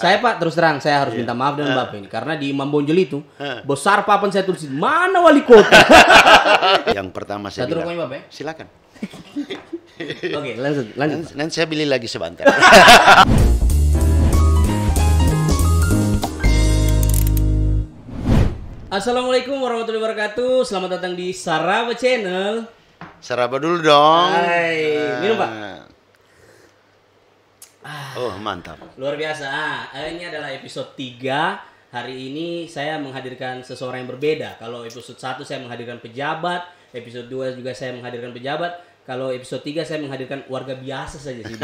Saya Pak terus terang saya harus yeah. minta maaf dengan uh. Bapak ini karena di Imam itu uh. besar papan saya tulis mana wali kota. yang pertama saya Satu bilang. Bapak ya? Silakan. Oke, okay, lanjut, lanjut. Nanti, nanti saya beli lagi sebentar. Assalamualaikum warahmatullahi wabarakatuh. Selamat datang di Saraba Channel. Saraba dulu dong. Hai, minum Pak. Ah. Ah. oh, mantap. Luar biasa. Ah, ini adalah episode 3. Hari ini saya menghadirkan seseorang yang berbeda. Kalau episode 1 saya menghadirkan pejabat, episode 2 juga saya menghadirkan pejabat. Kalau episode 3 saya menghadirkan warga biasa saja sih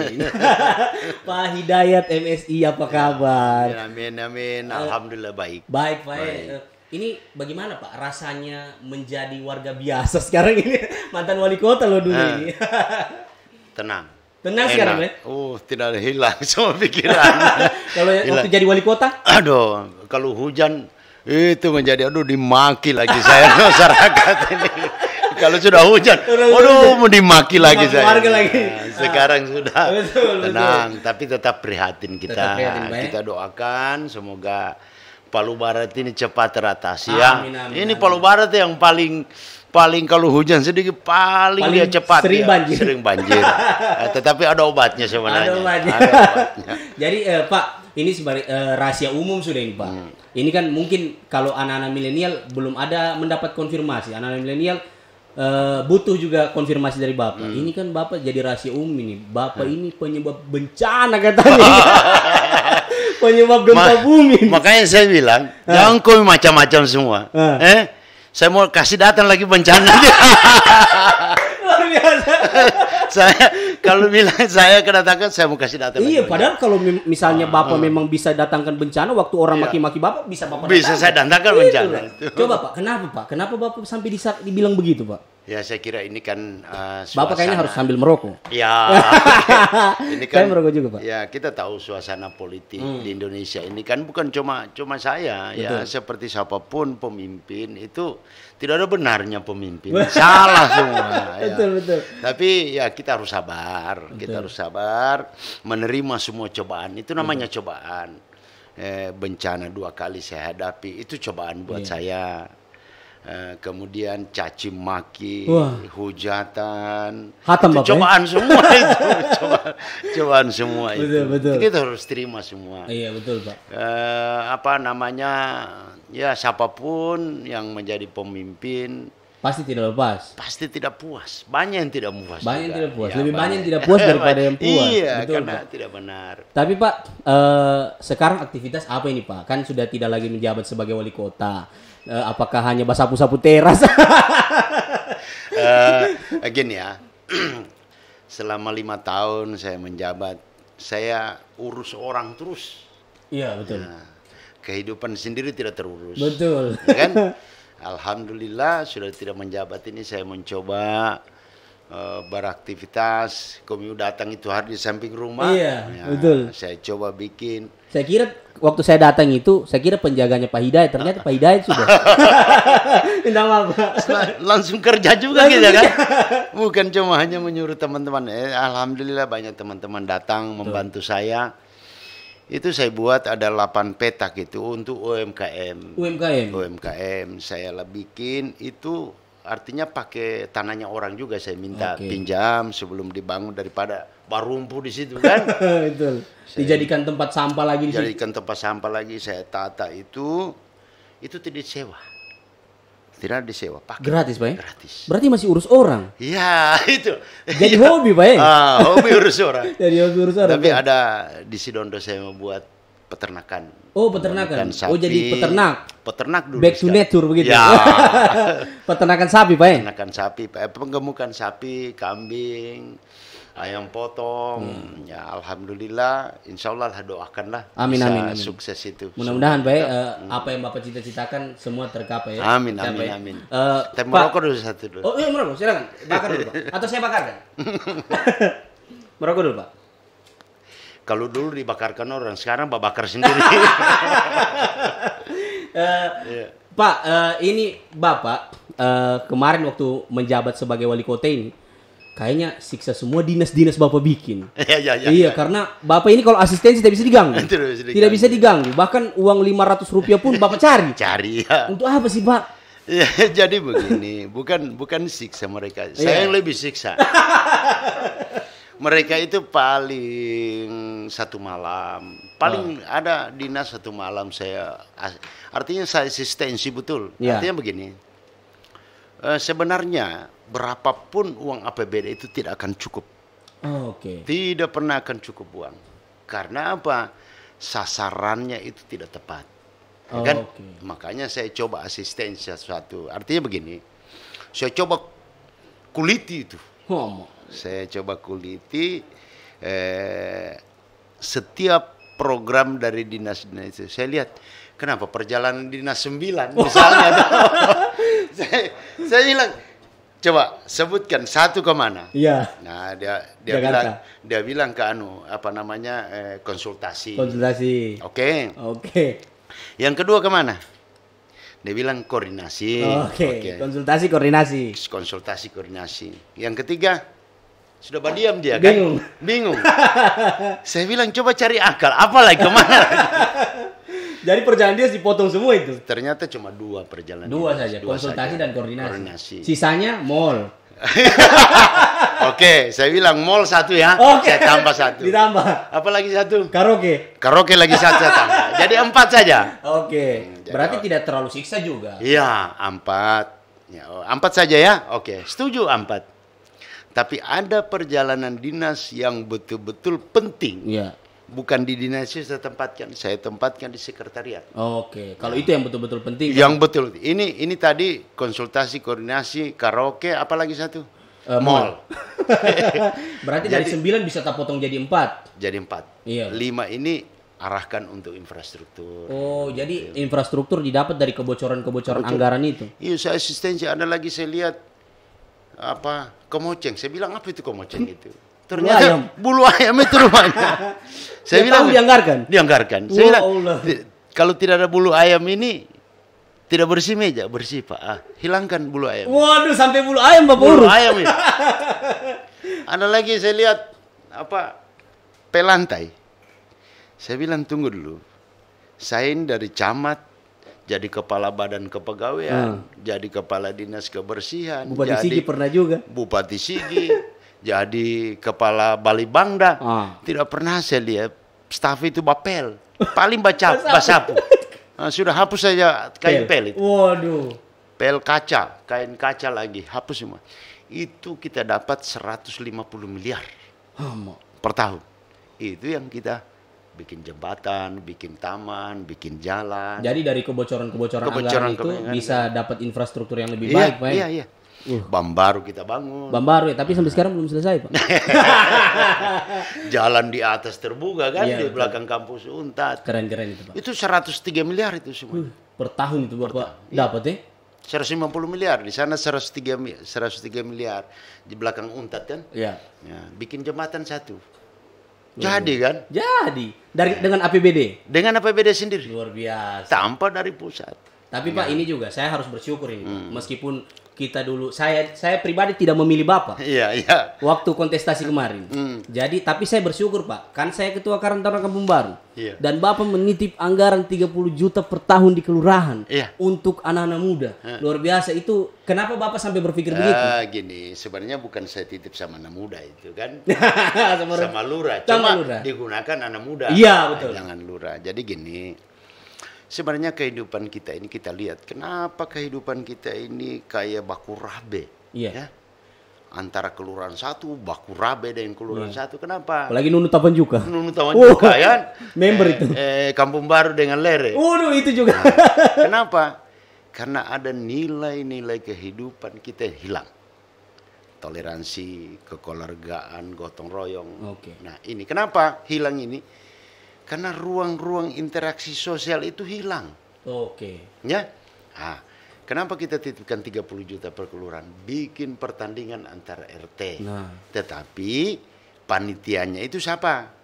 Pak Hidayat MSI apa ya, kabar? Ya, amin amin. Eh, Alhamdulillah baik. Baik, Pak. Ya. Baik. Eh, ini bagaimana Pak rasanya menjadi warga biasa sekarang ini? Mantan wali kota loh dulu ini. tenang Tenang Enak. sekarang ya. Oh, tidak ada hilang semua pikiran. kalau waktu jadi wali kota? Aduh, kalau hujan itu menjadi aduh dimaki lagi saya masyarakat ini. kalau sudah hujan, aduh mau dimaki lagi saya. Warga lagi. Nah, sekarang ah. sudah betul, tenang, tapi tetap prihatin kita. Tetap prihatin, kita doakan semoga Palu Barat ini cepat teratasi ya. amin, ya. Amin, ini amin. Palu Barat yang paling paling kalau hujan sedikit paling, paling dia cepat sering ya. banjir sering banjir eh, tetapi ada obatnya sebenarnya ada obatnya, jadi eh, pak ini sebagai eh, rahasia umum sudah ini pak hmm. ini kan mungkin kalau anak-anak milenial belum ada mendapat konfirmasi anak-anak milenial Uh, butuh juga konfirmasi dari bapak. Hmm. Ini kan bapak jadi rahasia umum ini. Bapak hmm. ini penyebab bencana katanya. penyebab gempa Ma bumi. Makanya saya bilang, jangan kau macam-macam semua. Eh, saya mau kasih datang lagi bencana. Luar biasa. saya kalau bilang saya kedatangan saya mau kasih datang. Iya, padahal bencana. kalau misalnya ah. bapak memang bisa datangkan bencana waktu orang iya. maki-maki iya. bapak bisa bapak. Bisa datangkan. saya datangkan iya, bencana. Itu. Coba pak, kenapa pak? Kenapa bapak sampai dibilang begitu pak? Ya saya kira ini kan uh, eh, suasana. Bapak kayaknya harus sambil merokok. Ya. ini kan saya merokok juga, Pak. Ya, kita tahu suasana politik hmm. di Indonesia ini kan bukan cuma cuma saya ya. Betul. ya seperti siapapun pemimpin itu tidak ada benarnya pemimpin. Salah semua. ya. Betul, betul. Tapi ya kita harus sabar, betul. kita harus sabar menerima semua cobaan. Itu namanya betul. cobaan eh, bencana dua kali saya hadapi itu cobaan buat yeah. saya Eh, kemudian caci maki, hujatan, Hatam itu ya? cobaan ya? semua itu, cobaan, cobaan semua betul, itu. Betul. Kita harus terima semua. Iya betul pak. Eh, apa namanya ya siapapun yang menjadi pemimpin pasti tidak lepas. Pasti tidak puas. Banyak yang tidak puas. Banyak yang tidak puas. Ya, Lebih banyak yang tidak puas daripada yang puas. Iya, betul, karena pak. tidak benar. Tapi pak, eh, sekarang aktivitas apa ini pak? Kan sudah tidak lagi menjabat sebagai wali kota Uh, apakah hanya sapu-sapu teras? uh, again ya, selama lima tahun saya menjabat, saya urus orang terus. Iya betul. Nah, kehidupan sendiri tidak terurus. Betul. Ya kan? Alhamdulillah sudah tidak menjabat ini saya mencoba Eh, beraktivitas, kami datang itu hari di samping rumah. Iya, ya, betul. Saya coba bikin. Saya kira waktu saya datang itu, saya kira penjaganya Pak Hidayat, ternyata Pak Hidayat sudah. Tidak apa-apa. Langsung kerja juga Langsung kita kan. Bukan cuma hanya menyuruh teman-teman. Eh, Alhamdulillah banyak teman-teman datang betul. membantu saya. Itu saya buat ada 8 petak itu untuk UMKM. UMKM. UMKM saya bikin itu artinya pakai tanahnya orang juga saya minta okay. pinjam sebelum dibangun daripada barumpu di situ kan. itu dijadikan tempat sampah lagi Dijadikan tempat sampah lagi saya tata itu itu tidak disewa. Tidak disewa, pakai. Gratis, Pak. Ya? Gratis. Berarti masih urus orang. Iya, itu. Jadi iya. hobi, Pak. Ya? Ah, hobi urus orang. Jadi hobi urus orang. Tapi kan? ada di Sidondo saya membuat peternakan Oh peternakan. Sapi, oh jadi peternak. Peternak dulu. Back to nature begitu. Ya. ya. peternakan sapi pak. Peternakan eh, sapi, pak. penggemukan sapi, kambing, ayam potong. Hmm. Ya alhamdulillah, insya Allah doakanlah. Amin bisa amin, amin. Sukses itu. Mudah-mudahan pak, ya. uh, hmm. apa yang bapak cita-citakan semua tercapai ya. Amin Siapa, amin ya? amin. Uh, eh, Teh merokok dulu satu dulu. Oh iya merokok, silakan. Bakar dulu pak. Atau saya bakar kan. merokok dulu pak. Kalau dulu dibakarkan orang, sekarang bakar sendiri. uh, eh, yeah. Pak, uh, ini Bapak uh, kemarin waktu menjabat sebagai wali kota ini, kayaknya siksa semua dinas-dinas Bapak bikin. ya, ya, ya, iya, ya. karena Bapak ini kalau asistensi tidak bisa diganggu. tidak bisa diganggu. Tidak bisa diganggu. Bahkan uang 500 rupiah pun Bapak cari. cari, ya. Untuk apa sih, Pak? Ya, jadi begini, bukan bukan siksa mereka. Iya. Saya yang lebih siksa mereka itu paling satu malam, paling oh. ada dinas satu malam saya. Artinya saya asistensi betul. Yeah. Artinya begini, uh, sebenarnya berapapun uang APBD itu tidak akan cukup. Oh, Okay. Tidak pernah akan cukup uang, karena apa? Sasarannya itu tidak tepat, ya kan? oh, kan? Okay. Makanya saya coba asistensi sesuatu. Artinya begini, saya coba kuliti itu. Oh saya coba kuliti eh, setiap program dari dinas dinas itu saya lihat kenapa perjalanan dinas 9 misalnya saya, saya bilang coba sebutkan satu ke mana iya nah dia dia Jakarta. bilang dia bilang ke anu apa namanya eh, konsultasi konsultasi oke okay. oke okay. yang kedua kemana dia bilang koordinasi oke okay. okay. konsultasi koordinasi konsultasi koordinasi yang ketiga sudah berdiam dia kan? Bingung. Bingung. Saya bilang coba cari akal, apa lagi kemana? Jadi perjalanan dia dipotong semua itu. Ternyata cuma dua perjalanan. Dua saja, dua konsultasi saja. dan koordinasi. koordinasi. Sisanya mall. Oke, saya bilang mall satu ya. Okay. Saya tambah satu. Ditambah. Apalagi satu? Karaoke. Karaoke lagi satu saya tambah. Jadi empat saja. Oke. Okay. Hmm, Berarti tidak terlalu siksa juga. Iya, empat. Ya, oh, empat saja ya. Oke, setuju empat. Tapi ada perjalanan dinas yang betul-betul penting. Ya. Bukan di dinas saya tempatkan, saya tempatkan di sekretariat. Oke, kalau nah. itu yang betul-betul penting. Yang kan? betul. Ini ini tadi konsultasi, koordinasi, karaoke, apalagi satu? Uh, mall. Berarti jadi, dari sembilan bisa tak potong jadi empat. Jadi empat, Iya. Lima ini arahkan untuk infrastruktur. Oh, jadi gitu. infrastruktur didapat dari kebocoran-kebocoran anggaran itu. Iya, saya asistensi ada lagi saya lihat apa komoceng. Saya bilang apa itu komoceng hmm? itu? Ternyata bulu ayam, bulu ayam itu rumahnya. saya Dia bilang dianggarkan. Dianggarkan. Saya ya bilang kalau tidak ada bulu ayam ini tidak bersih meja, bersih Pak. Ah, hilangkan bulu ayam. Waduh, sampai bulu ayam Bapak Bulu ayam ya. ada lagi saya lihat apa pelantai. Saya bilang tunggu dulu. Saya ini dari camat jadi kepala badan kepegawaian, hmm. jadi kepala dinas kebersihan, Bupati jadi Sigi pernah juga. Bupati Sigi, jadi kepala Bali Bangda. Hmm. Tidak pernah saya lihat staf itu bapel. Paling baca basapu. Nah, sudah hapus saja kain pel. pel itu. Waduh. Pel kaca, kain kaca lagi, hapus semua. Itu kita dapat 150 miliar Hmm. per tahun. Itu yang kita bikin jembatan, bikin taman, bikin jalan. Jadi dari kebocoran-kebocoran kebocoran itu kebocoran, bisa dapat infrastruktur yang lebih iya, baik, Pak. Ya? Iya, iya. Uh. Bam baru kita bangun. Bam baru ya, tapi sampai sekarang belum selesai, Pak. jalan di atas terbuka kan iya, di belakang kampus Untat. Keren-keren itu, Pak. Itu 103 miliar itu semua. Uh, per tahun itu Bapak iya. dapat ya? 150 miliar di sana 103 103 miliar di belakang Untat kan? Iya. Ya, bikin jembatan satu. Jadi iya. kan? Jadi dari dengan APBD. Dengan APBD sendiri. Luar biasa. Tanpa dari pusat. Tapi ya. Pak iya. ini juga saya harus bersyukur ini, hmm. meskipun kita dulu saya saya pribadi tidak memilih bapak iya iya waktu kontestasi kemarin mm. jadi tapi saya bersyukur pak kan saya ketua karantana kampung baru iya. dan bapak menitip anggaran 30 juta per tahun di kelurahan iya. untuk anak-anak muda iya. luar biasa itu kenapa bapak sampai berpikir uh, begitu gini sebenarnya bukan saya titip sama anak muda itu kan sama, sama lurah cuma lura. digunakan anak muda iya betul jangan lurah jadi gini Sebenarnya kehidupan kita ini kita lihat kenapa kehidupan kita ini kayak baku rabe, yeah. ya? Antara kelurahan satu, baku rabe dan kelurahan yeah. satu, kenapa? lagi Nunu juga Nunu Tapanjuka oh, ya kan? Member eh, itu. Eh, Kampung Baru dengan Lere. Waduh itu juga. Nah, kenapa? Karena ada nilai-nilai kehidupan kita yang hilang toleransi, kekeluargaan, gotong royong. Okay. Nah, ini kenapa hilang ini? karena ruang-ruang interaksi sosial itu hilang. Oke. Okay. Ya. Nah, kenapa kita titipkan 30 juta per kelurahan? Bikin pertandingan antar RT. Nah. Tetapi panitianya itu siapa?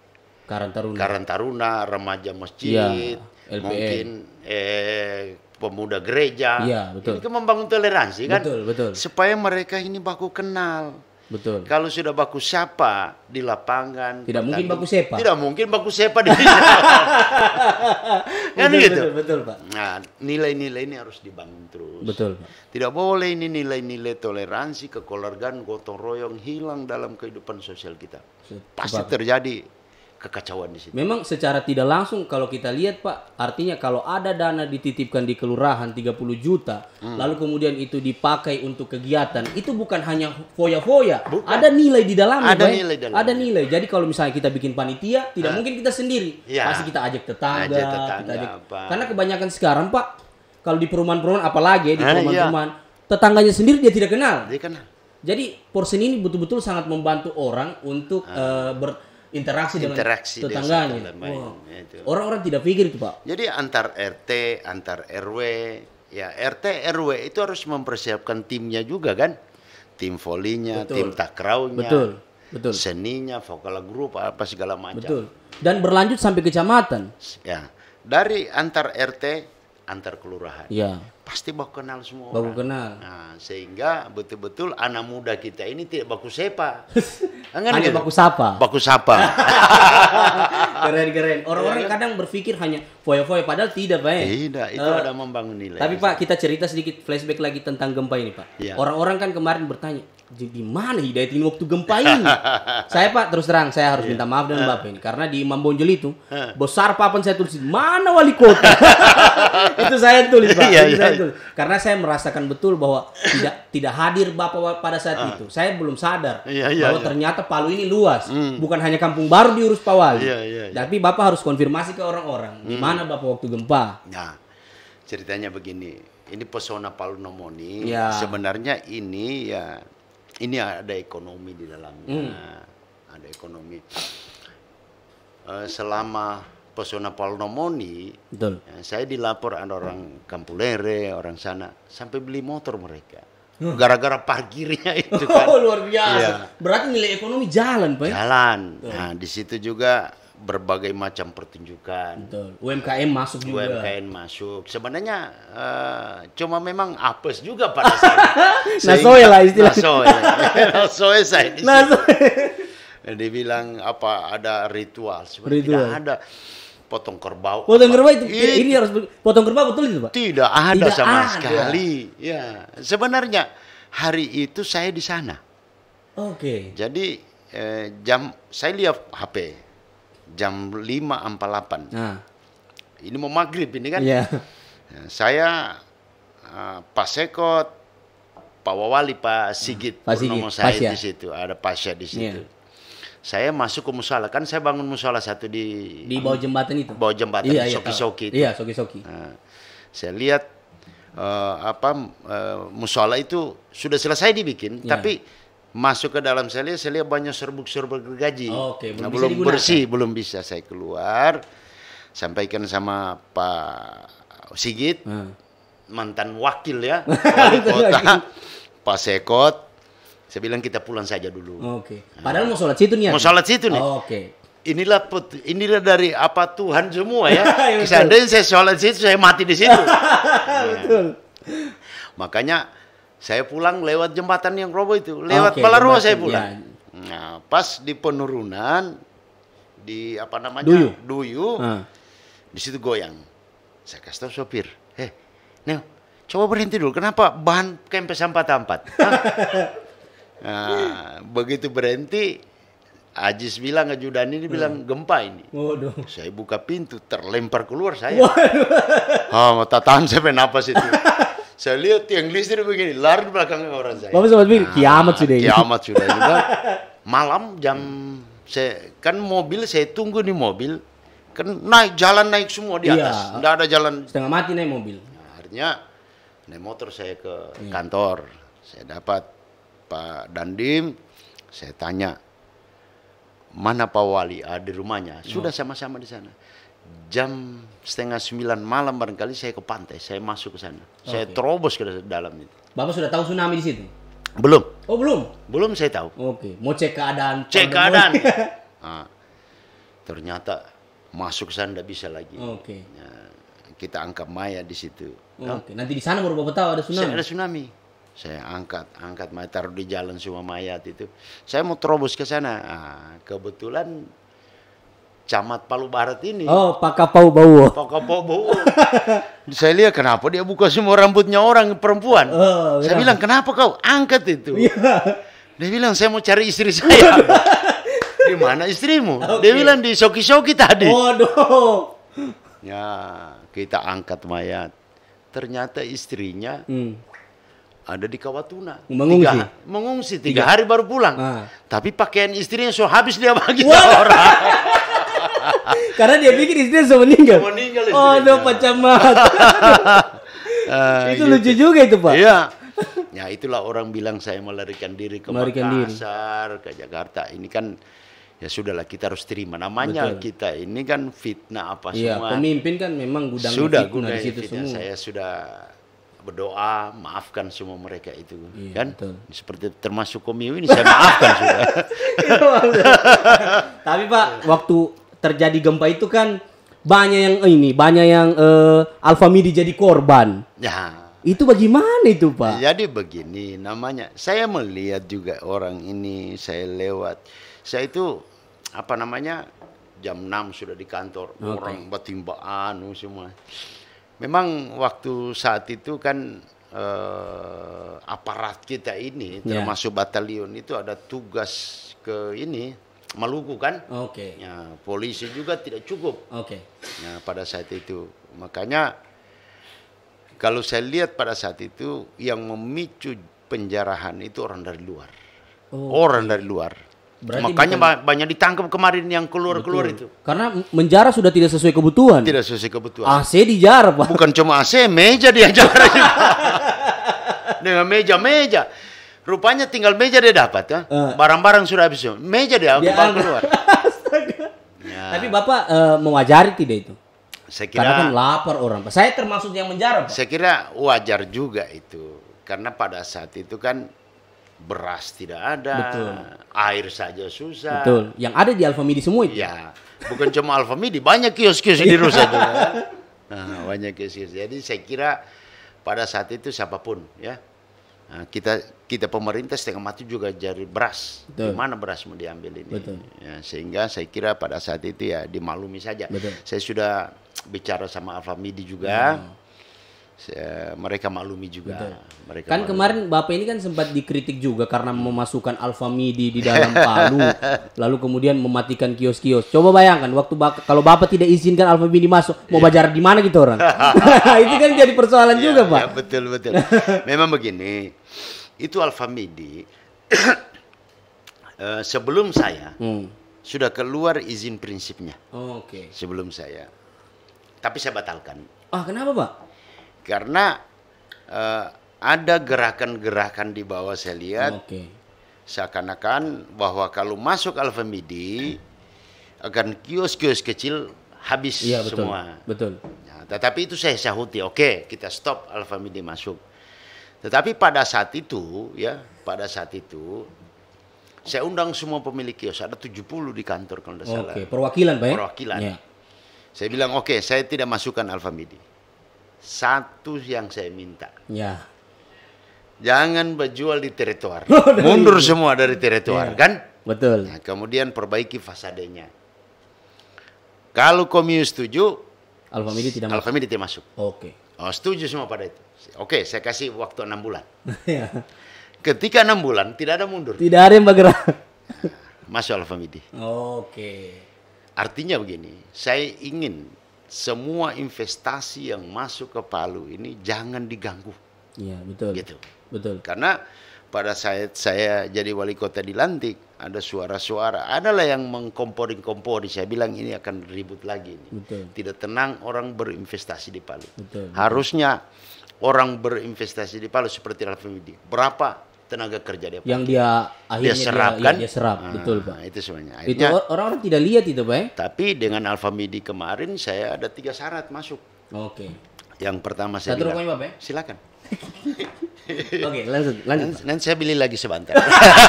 Karantaruna. Karantaruna, remaja masjid, ya, mungkin eh pemuda gereja. Iya, betul. Ini kan membangun toleransi kan? Betul, betul. Supaya mereka ini baku kenal Betul. Kalau sudah baku siapa di lapangan, tidak petani, mungkin baku siapa Tidak mungkin baku siapa di Kan betul, gitu. Betul, betul, Pak. Nah, nilai-nilai ini harus dibangun terus. Betul, Pak. Tidak boleh ini nilai-nilai toleransi, kekeluargaan, gotong royong hilang dalam kehidupan sosial kita. Pasti terjadi kekacauan di sini. Memang secara tidak langsung kalau kita lihat Pak, artinya kalau ada dana dititipkan di kelurahan 30 juta, hmm. lalu kemudian itu dipakai untuk kegiatan, itu bukan hanya foya-foya, ada nilai di dalamnya. Ada baik. Ya? nilai dalam. Ada nilai. Jadi kalau misalnya kita bikin panitia, tidak ah. mungkin kita sendiri. Ya. Pasti kita ajak tetangga, ajak tetangga kita ajak. Karena kebanyakan sekarang Pak, kalau di perumahan-perumahan apalagi ya, di ah, iya. perumahan-perumahan, eh, iya. tetangganya sendiri dia tidak kenal. Dia kenal. Jadi porsen ini betul-betul sangat membantu orang untuk uh, ber interaksi, interaksi dengan tetangganya. Gitu. Wow. Orang-orang tidak pikir itu pak. Jadi antar RT, antar RW, ya RT RW itu harus mempersiapkan timnya juga kan, tim volinya, betul. tim takraunya, betul. Betul. seninya, vokal grup apa segala macam. Betul. Dan berlanjut sampai kecamatan. Ya dari antar RT, antar kelurahan. Ya pasti baku kenal semua baku orang. kenal nah, sehingga betul-betul anak muda kita ini tidak baku sepa hanya gitu? baku sapa baku sapa keren keren orang-orang ya, kadang berpikir hanya foya-foya padahal tidak pak ya. tidak itu uh, ada membangun nilai tapi pak kita cerita sedikit flashback lagi tentang gempa ini pak iya. orang-orang ya. kan kemarin bertanya di mana hidayat ini waktu gempa ini? saya Pak terus terang saya harus yeah. minta maaf dengan uh. Bapak ini karena di Imam itu besar papan saya tulis mana wali kota. itu saya tulis Pak. Yeah, yeah. saya iya. tulis. Karena saya merasakan betul bahwa tidak tidak hadir Bapak pada saat uh. itu. Saya belum sadar yeah, yeah, bahwa yeah. ternyata Palu ini luas, mm. bukan hanya Kampung Baru diurus Pak Wali. Yeah, yeah, yeah. Tapi Bapak harus konfirmasi ke orang-orang mm. di hmm. mana Bapak waktu gempa. Nah, ceritanya begini. Ini pesona Palu Nomoni ya. sebenarnya ini ya ini ada ekonomi di dalamnya, hmm. ada ekonomi. Uh, selama pesona Palnomoni, Ya, saya dilapor ada orang Kampulere, orang sana sampai beli motor mereka. Gara-gara parkirnya itu kan. Oh, luar biasa. Ya. Berarti nilai ekonomi jalan, Pak. Ya? Jalan. Nah, di situ juga berbagai macam pertunjukan. Betul. UMKM masuk juga. UMKM masuk. Sebenarnya uh, cuma memang apes juga pada saat. nasoe lah istilahnya. Nasoe. nasoe saya. Nasoe. Dibilang apa ada ritual. Sebenarnya ritual. tidak ada potong kerbau. Potong apa? kerbau itu It, ini harus potong kerbau betul itu, Pak? Tidak ada tidak sama ada. sekali. Ya, sebenarnya hari itu saya di sana. Oke. Okay. Jadi eh, jam saya lihat HP jam 5.48. Nah. Ini mau maghrib ini kan. Yeah. Ya, saya uh, Pak Sekot, Pak Wawali, Pak Sigit, Pak Sigit. saya di situ, ada Pasya di situ. Yeah. Saya masuk ke musola, kan saya bangun musola satu di di bawah jembatan itu. Bawah jembatan iya, soki-soki. Iya, soki-soki. Nah, iya, saya lihat uh, apa uh, musola itu sudah selesai dibikin, yeah. tapi masuk ke dalam selia selia banyak serbuk-serbuk gaji Oh, okay. belum, nah, belum bersih, belum bisa saya keluar. Sampaikan sama Pak Sigit, hmm. mantan wakil ya, kota, Pak Sekot. Saya bilang kita pulang saja dulu. Oke. Okay. Nah. Padahal mau sholat situ nih. Mau sholat situ nih. Oh, Oke. Okay. Inilah put, inilah dari apa Tuhan semua ya. ya Seandainya saya sholat situ, saya mati di situ. nah. Betul. Makanya saya pulang lewat jembatan yang roboh itu, lewat okay, Palaroa saya pulang. Ya. Nah, pas di penurunan di apa namanya? Duyu. Duyu. Uh. Di situ goyang. Saya kasih tahu sopir, "Eh, Neo, coba berhenti dulu. Kenapa ban kempes sampah tampat?" nah, begitu berhenti, Ajis bilang ajudan ini hmm. gempa ini. Waduh. Saya buka pintu terlempar keluar saya. Waduh. Oh, ah, mau tahan saya napas itu. Saya lihat yang Inggris begini, lari di belakangnya orang saya. Bapak sempat bilang, kiamat sudah ini. Kiamat sudah ini. Malam jam, saya, kan mobil saya tunggu di mobil, kan naik jalan naik semua di atas, iya. nggak ada jalan. Setengah mati naik mobil. Akhirnya naik motor saya ke kantor, saya dapat Pak Dandim, saya tanya mana Pak Wali ada di rumahnya, sudah sama-sama di sana jam setengah sembilan malam barangkali saya ke pantai, saya masuk ke sana, okay. saya terobos ke dalam itu. Bapak sudah tahu tsunami di situ? Belum. Oh belum? Belum saya tahu. Oke, okay. mau cek keadaan. Cek keadaan. nah, ternyata masuk ke sana tidak bisa lagi. Oke. Okay. Ya, nah, kita angkat mayat di situ. Kan? Oke. Okay. Nanti di sana baru bapak tahu ada tsunami. Saya ada tsunami. Saya angkat, angkat mayat, taruh di jalan semua mayat itu. Saya mau terobos ke sana. Nah, kebetulan camat Palu Barat ini. Oh, Pak Kapau Bau. Pak Kapau Bau. saya lihat kenapa dia buka semua rambutnya orang perempuan. Oh, saya ya. bilang kenapa kau angkat itu? Ya. Dia bilang saya mau cari istri saya. di mana istrimu? Okay. Dia bilang di soki-soki tadi. Waduh. Oh, Ya, kita angkat mayat. Ternyata istrinya hmm ada di Kawatuna. Mengungsi. Tiga, mengungsi tiga, tiga. hari baru pulang. Ah. Tapi pakaian istrinya sudah habis dia bagi orang. Karena dia pikir istrinya sudah meninggal. Oh, no, pacamat. uh, ah, itu gitu. lucu juga itu, Pak. Iya. Ya itulah orang bilang saya melarikan diri ke melarikan Makassar, diri. ke Jakarta. Ini kan ya sudahlah kita harus terima namanya Betul. kita ini kan fitnah apa ya, semua. pemimpin kan memang gudang sudah, fitnah di situ semua. Saya sudah berdoa maafkan semua mereka itu ya, kan betul. seperti termasuk Komio ini saya maafkan sudah. Iya, Tapi Pak waktu terjadi gempa itu kan banyak yang eh, ini, banyak yang alfa eh, Alfamidi jadi korban. Ya. Itu bagaimana itu Pak? Jadi begini namanya. Saya melihat juga orang ini, saya lewat. Saya itu apa namanya jam 6 sudah di kantor okay. orang batimbaan semua. Memang waktu saat itu kan uh, aparat kita ini yeah. termasuk batalion itu ada tugas ke ini Maluku kan. Oke. Okay. Ya, polisi juga tidak cukup. Oke. Okay. Ya, pada saat itu makanya kalau saya lihat pada saat itu yang memicu penjarahan itu orang dari luar. Oh. Orang dari luar. Berarti makanya bukan... banyak ditangkap kemarin yang keluar-keluar itu. Karena menjara sudah tidak sesuai kebutuhan. Tidak sesuai kebutuhan. AC dijarah Bukan cuma AC, meja dia juga. Dengan meja-meja. Rupanya tinggal meja dia dapat kan. Uh. Barang-barang sudah habis. Meja dia aku bawa keluar. ya. Tapi Bapak uh, mewajari tidak itu? Saya kira Karena kan lapar orang. Saya termasuk yang menjarum. Pak. Saya kira wajar juga itu. Karena pada saat itu kan beras tidak ada, Betul. air saja susah. Betul. Yang ada di Alfamidi semua itu. Ya. Bukan cuma Alfamidi, banyak kios-kios di rusak juga. Ya. Nah, banyak kios-kios. Jadi saya kira pada saat itu siapapun ya. Nah, kita kita pemerintah setengah mati juga jari beras. Betul. Di mana beras mau diambil ini? Ya, sehingga saya kira pada saat itu ya dimaklumi saja. Betul. Saya sudah bicara sama Alfamidi juga. Hmm. Saya, mereka maklumi juga. Mereka kan maklumi. kemarin Bapak ini kan sempat dikritik juga karena memasukkan Alfamidi di dalam Palu, lalu kemudian mematikan kios-kios. Coba bayangkan waktu bak kalau Bapak tidak izinkan Alfamidi masuk, mau yeah. bajar di mana gitu orang? Itu kan jadi persoalan yeah, juga, Pak. Ya, betul betul. Memang begini itu Alfamidi uh, eh, sebelum saya hmm. sudah keluar izin prinsipnya. Oh, Oke. Okay. Sebelum saya, tapi saya batalkan. Ah kenapa pak? Karena uh, ada gerakan-gerakan di bawah saya lihat. Oke. Okay. Seakan-akan bahwa kalau masuk Alfamidi akan kios-kios kecil habis ya, betul, semua. Betul. Nah, tetapi itu saya sahuti. Oke, okay, kita stop Alfamidi masuk tetapi pada saat itu ya, pada saat itu saya undang semua pemilik kios, ada 70 di kantor kalau tidak salah. Oke, perwakilan Pak ya? Perwakilan. Ya. Saya bilang, oke okay, saya tidak masukkan Alfamidi. Satu yang saya minta. Ya. Jangan berjual di teritori. Oh, Mundur semua dari teritori, ya. kan? Betul. Nah, kemudian perbaiki fasadenya. Kalau komius setuju, Alfamidi tidak masuk. Alfamidi tidak masuk. Oke. Okay. Oh, setuju semua pada itu. Oke, saya kasih waktu enam bulan. Ya. Ketika enam bulan tidak ada mundur. Tidak ada yang bergerak. Masya Allah Famidi. Oke. Artinya begini, saya ingin semua investasi yang masuk ke Palu ini jangan diganggu. Iya betul. Gitu. Betul. Karena pada saat saya jadi wali kota dilantik ada suara-suara adalah yang mengkompori-kompori saya bilang ini akan ribut lagi ini. Betul. Tidak tenang orang berinvestasi di Palu. Betul. Harusnya orang berinvestasi di Palu seperti Raffi Midi. Berapa tenaga kerja dia? Yang dia akhirnya dia ya, serapkan. Dia, kan? dia serap, nah, betul pak. Itu semuanya. Akhirnya, itu orang-orang tidak lihat itu pak. Ya? Tapi dengan Alfa Midi kemarin saya ada tiga syarat masuk. Oke. Okay. Yang pertama saya Satu bilang, Bapak ya? silakan. Oke, lanjut, lanjut. Nanti, nanti saya beli lagi sebentar.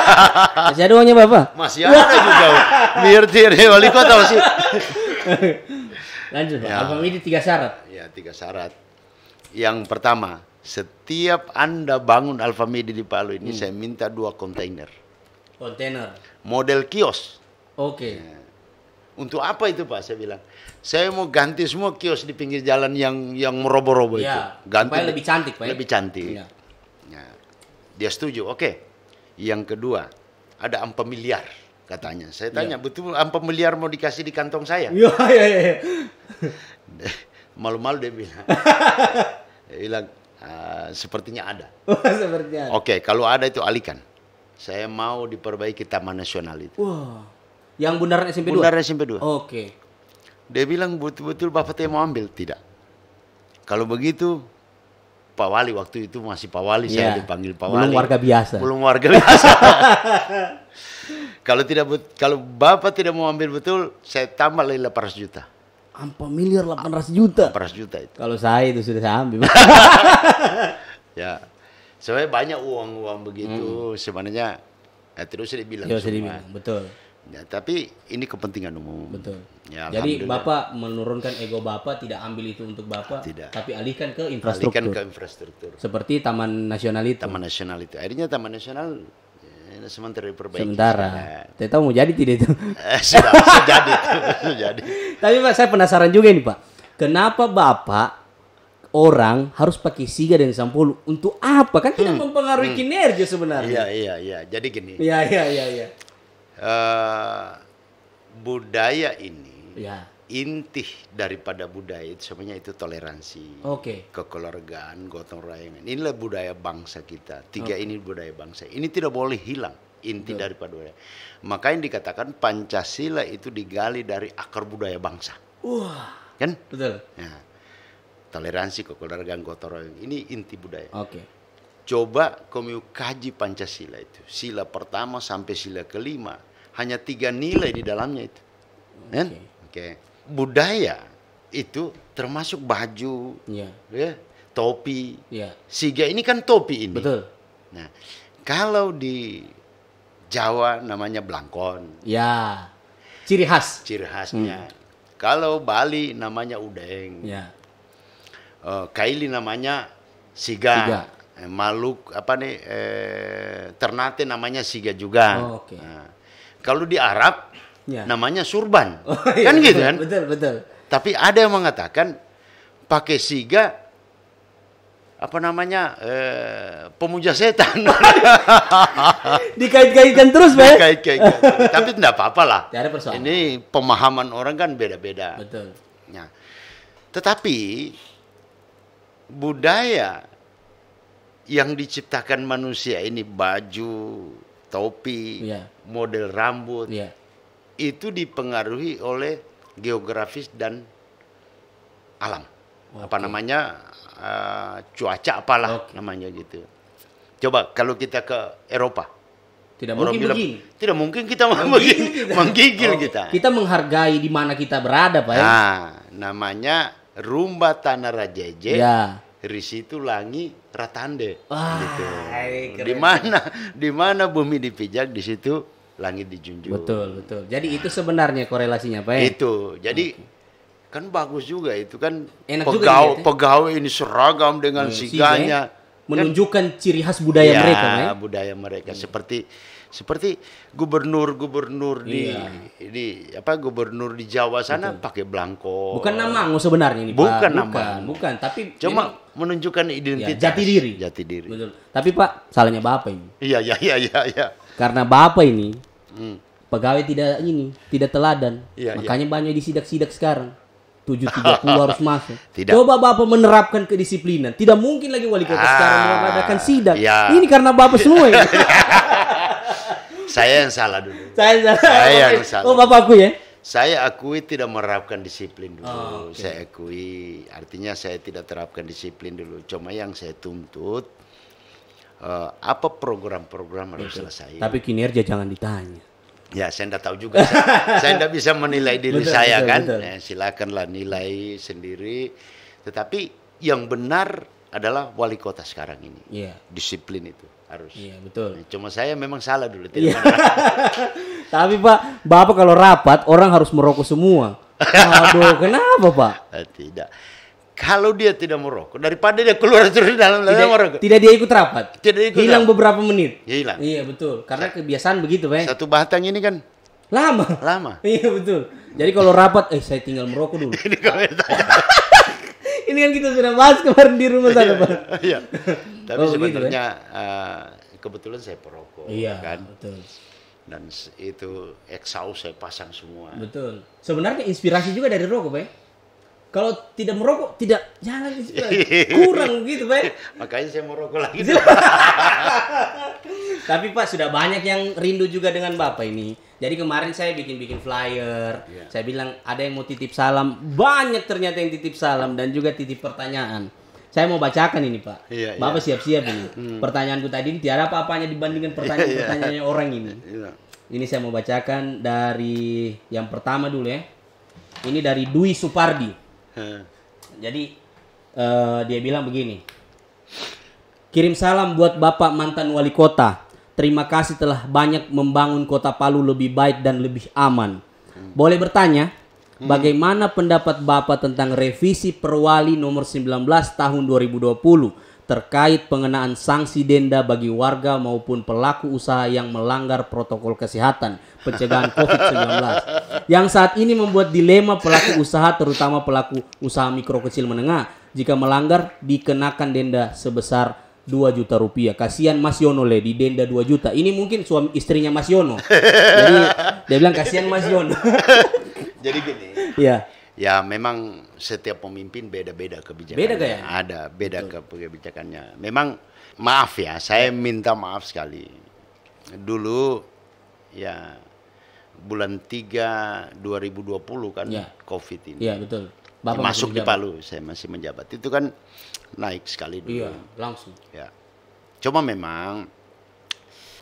Masih ada uangnya Bapak? Masih ada juga. Mirtir, wali kota masih. lanjut Pak, ya. Alfa Midi tiga syarat. Ya, tiga syarat yang pertama, setiap Anda bangun Alfamidi di Palu ini hmm. saya minta dua kontainer. Kontainer. Model kios. Oke. Okay. Ya. untuk apa itu Pak? Saya bilang, saya mau ganti semua kios di pinggir jalan yang yang merobo-robo ya, itu. Ganti lebih cantik, Pak. Ya? Lebih cantik. Iya. Ya. Nah, dia setuju. Oke. Okay. Yang kedua, ada 4 miliar katanya. Saya iya. tanya, ya. betul 4 miliar mau dikasih di kantong saya? Iya, iya, iya. Malu-malu dia bilang. Dia bilang, uh, sepertinya ada. Oh, sepertinya Oke, kalau ada itu alihkan. Saya mau diperbaiki Taman Nasional itu. wow. yang Bundaran SMP 2? Bundaran SMP 2. Oke. Okay. Dia bilang, betul-betul Bapak teh mau ambil? Tidak. Kalau begitu, Pak Wali waktu itu masih Pak Wali, yeah. saya iya. dipanggil Pak Wali. Belum warga biasa. Belum warga biasa. kalau tidak kalau Bapak tidak mau ambil betul, saya tambah lagi 800 juta. Ampa miliar 800 juta. 800 juta itu. Kalau saya itu sudah saya ambil. ya. Sebenarnya banyak uang-uang begitu. Hmm. Sebenarnya ya eh, terus dibilang ya, Betul. Ya, tapi ini kepentingan umum. Betul. Ya, Jadi Bapak menurunkan ego Bapak, tidak ambil itu untuk Bapak, tidak. tapi alihkan ke infrastruktur. Alihkan ke infrastruktur. Seperti Taman Nasional itu. Taman Nasional itu. Akhirnya Taman Nasional sementara diperbaiki. Sementara. Saya tahu mau jadi tidak eh, itu. sudah, jadi, Tapi Pak, saya penasaran juga ini Pak. Kenapa Bapak orang harus pakai siga dan sampul untuk apa? Kan tidak hmm. mempengaruhi hmm. kinerja sebenarnya. Iya, iya, iya. Jadi gini. Iya, iya, iya, iya. Eh, budaya ini iya inti daripada budaya itu semuanya itu toleransi, okay. kekeluargaan, gotong royong. Inilah budaya bangsa kita. Tiga okay. ini budaya bangsa. Ini tidak boleh hilang inti Betul. daripada budaya. Maka yang dikatakan Pancasila itu digali dari akar budaya bangsa. Wah, uh, kan? Betul. Ya. toleransi, kekeluargaan, gotong royong. Ini inti budaya. Oke. Okay. Coba kamu kaji Pancasila itu. Sila pertama sampai sila kelima hanya tiga nilai di dalamnya itu. Kan? Oke. Okay. Oke. Okay budaya itu termasuk baju, ya. Ya, topi. Ya. Siga ini kan topi ini. Betul. Nah, kalau di Jawa namanya blangkon. Ya. Ciri khas. Ciri khasnya. Hmm. Kalau Bali namanya udeng. Ya. Uh, Kaili namanya siga. siga. Eh, Maluk apa nih eh, Ternate namanya siga juga. Oh, okay. nah, kalau di Arab ya. namanya surban. Oh, iya, kan gitu betul, gitu kan? Betul, betul. Tapi ada yang mengatakan pakai siga apa namanya eh, pemuja setan dikait-kaitkan terus pak ya? dikait tapi tidak apa-apa lah ini pemahaman orang kan beda-beda betul ya. tetapi budaya yang diciptakan manusia ini baju topi ya. model rambut ya itu dipengaruhi oleh geografis dan alam. Okay. Apa namanya? Uh, cuaca apalah okay. namanya gitu. Coba kalau kita ke Eropa. Tidak mungkin bilang, Tidak mungkin kita menggigil, menggigil oh, kita. Kita menghargai di mana kita berada, Pak. Ya? Nah, namanya Rumba Tanah Rajeje. Ya. Risitu Langi Ratande. ah, gitu. Eh, di mana di mana bumi dipijak di situ langit dijunjung. Betul, betul. Jadi itu sebenarnya korelasinya, Pak ya? Itu. Jadi okay. kan bagus juga itu kan Enak pegawai juga ya? pegawai ini seragam dengan hmm, siganya si, kan menunjukkan kan, ciri khas budaya ya, mereka, Pak ya? budaya mereka hmm. seperti seperti gubernur-gubernur di iya. di apa gubernur di Jawa sana Betul. pakai belangko. Bukan nama sebenarnya ini, bukan Pak. Bukan nama. Bukan, tapi cuma ini, menunjukkan identitas ya, jati diri. Jati diri. Betul. Tapi Pak, salahnya Bapak ini. Iya, iya, iya, iya, iya. Karena bapak ini hmm. pegawai tidak ini, tidak teladan. Ya, Makanya ya. banyak disidak-sidak sekarang. Tujuh tiga puluh harus masuk. Tidak. Coba Bapak menerapkan kedisiplinan. Tidak mungkin lagi wali kota ah, sekarang mengadakan sidak. Ya. Ini karena Bapak semua ya. Saya yang salah dulu. Saya yang salah. Saya yang salah. Oh, Bapak aku ya saya akui tidak menerapkan disiplin dulu. Oh, okay. Saya akui, artinya saya tidak terapkan disiplin dulu. Cuma yang saya tuntut uh, apa program-program harus selesai. Tapi kinerja jangan ditanya. Ya, saya tidak tahu juga. saya tidak bisa menilai diri betul, saya betul, kan. Betul. Ya, silakanlah nilai sendiri. Tetapi yang benar adalah wali kota sekarang ini. Yeah. Disiplin itu harus. Iya, yeah, betul. Ya, cuma saya memang salah dulu tidak. Iya. Tapi Pak, Bapak kalau rapat orang harus merokok semua. Aduh, kenapa Pak? Eh, tidak kalau dia tidak merokok daripada dia keluar terus dalam tidak, merokok tidak dia ikut rapat tidak ikut hilang rapat. beberapa menit ya, hilang iya betul karena satu, kebiasaan begitu pak satu batang ini kan lama lama iya betul jadi kalau rapat eh saya tinggal merokok dulu ini, ini kan kita sudah bahas kemarin di rumah sana iya, pak iya tapi oh, sebenarnya begitu, uh, kebetulan saya perokok iya kan betul dan itu exhaust saya pasang semua betul sebenarnya inspirasi juga dari rokok pak kalau tidak merokok tidak jangan gitu, kurang gitu pak makanya saya merokok lagi tapi pak sudah banyak yang rindu juga dengan bapak ini jadi kemarin saya bikin bikin flyer yeah. saya bilang ada yang mau titip salam banyak ternyata yang titip salam dan juga titip pertanyaan saya mau bacakan ini pak yeah, iya. bapak siap-siap ini hmm. pertanyaanku tadi ini tiada apa-apanya dibandingkan pertanyaan-pertanyaannya iya, iya. yeah. orang ini yeah. ini saya mau bacakan dari yang pertama dulu ya ini dari Dwi Supardi jadi uh, dia bilang begini. Kirim salam buat Bapak mantan wali kota. Terima kasih telah banyak membangun kota Palu lebih baik dan lebih aman. Hmm. Boleh bertanya, hmm. bagaimana pendapat Bapak tentang revisi Perwali nomor 19 tahun 2020 terkait pengenaan sanksi denda bagi warga maupun pelaku usaha yang melanggar protokol kesehatan pencegahan COVID-19 yang saat ini membuat dilema pelaku usaha terutama pelaku usaha mikro kecil menengah jika melanggar dikenakan denda sebesar 2 juta rupiah. Kasihan Mas Yono le di denda 2 juta. Ini mungkin suami istrinya Mas Yono. Jadi dia bilang kasihan Mas Yono. Jadi gini. ya ya memang setiap pemimpin beda-beda kebijakannya. Beda gaya? Ada, beda Betul. kebijakannya. Memang maaf ya, saya iya. minta maaf sekali. Dulu ya bulan 3 2020 kan ya. Covid ini. Iya, betul. Bapak masuk di Palu, saya masih menjabat. Itu kan naik sekali dulu. Iya, langsung. Ya. Cuma memang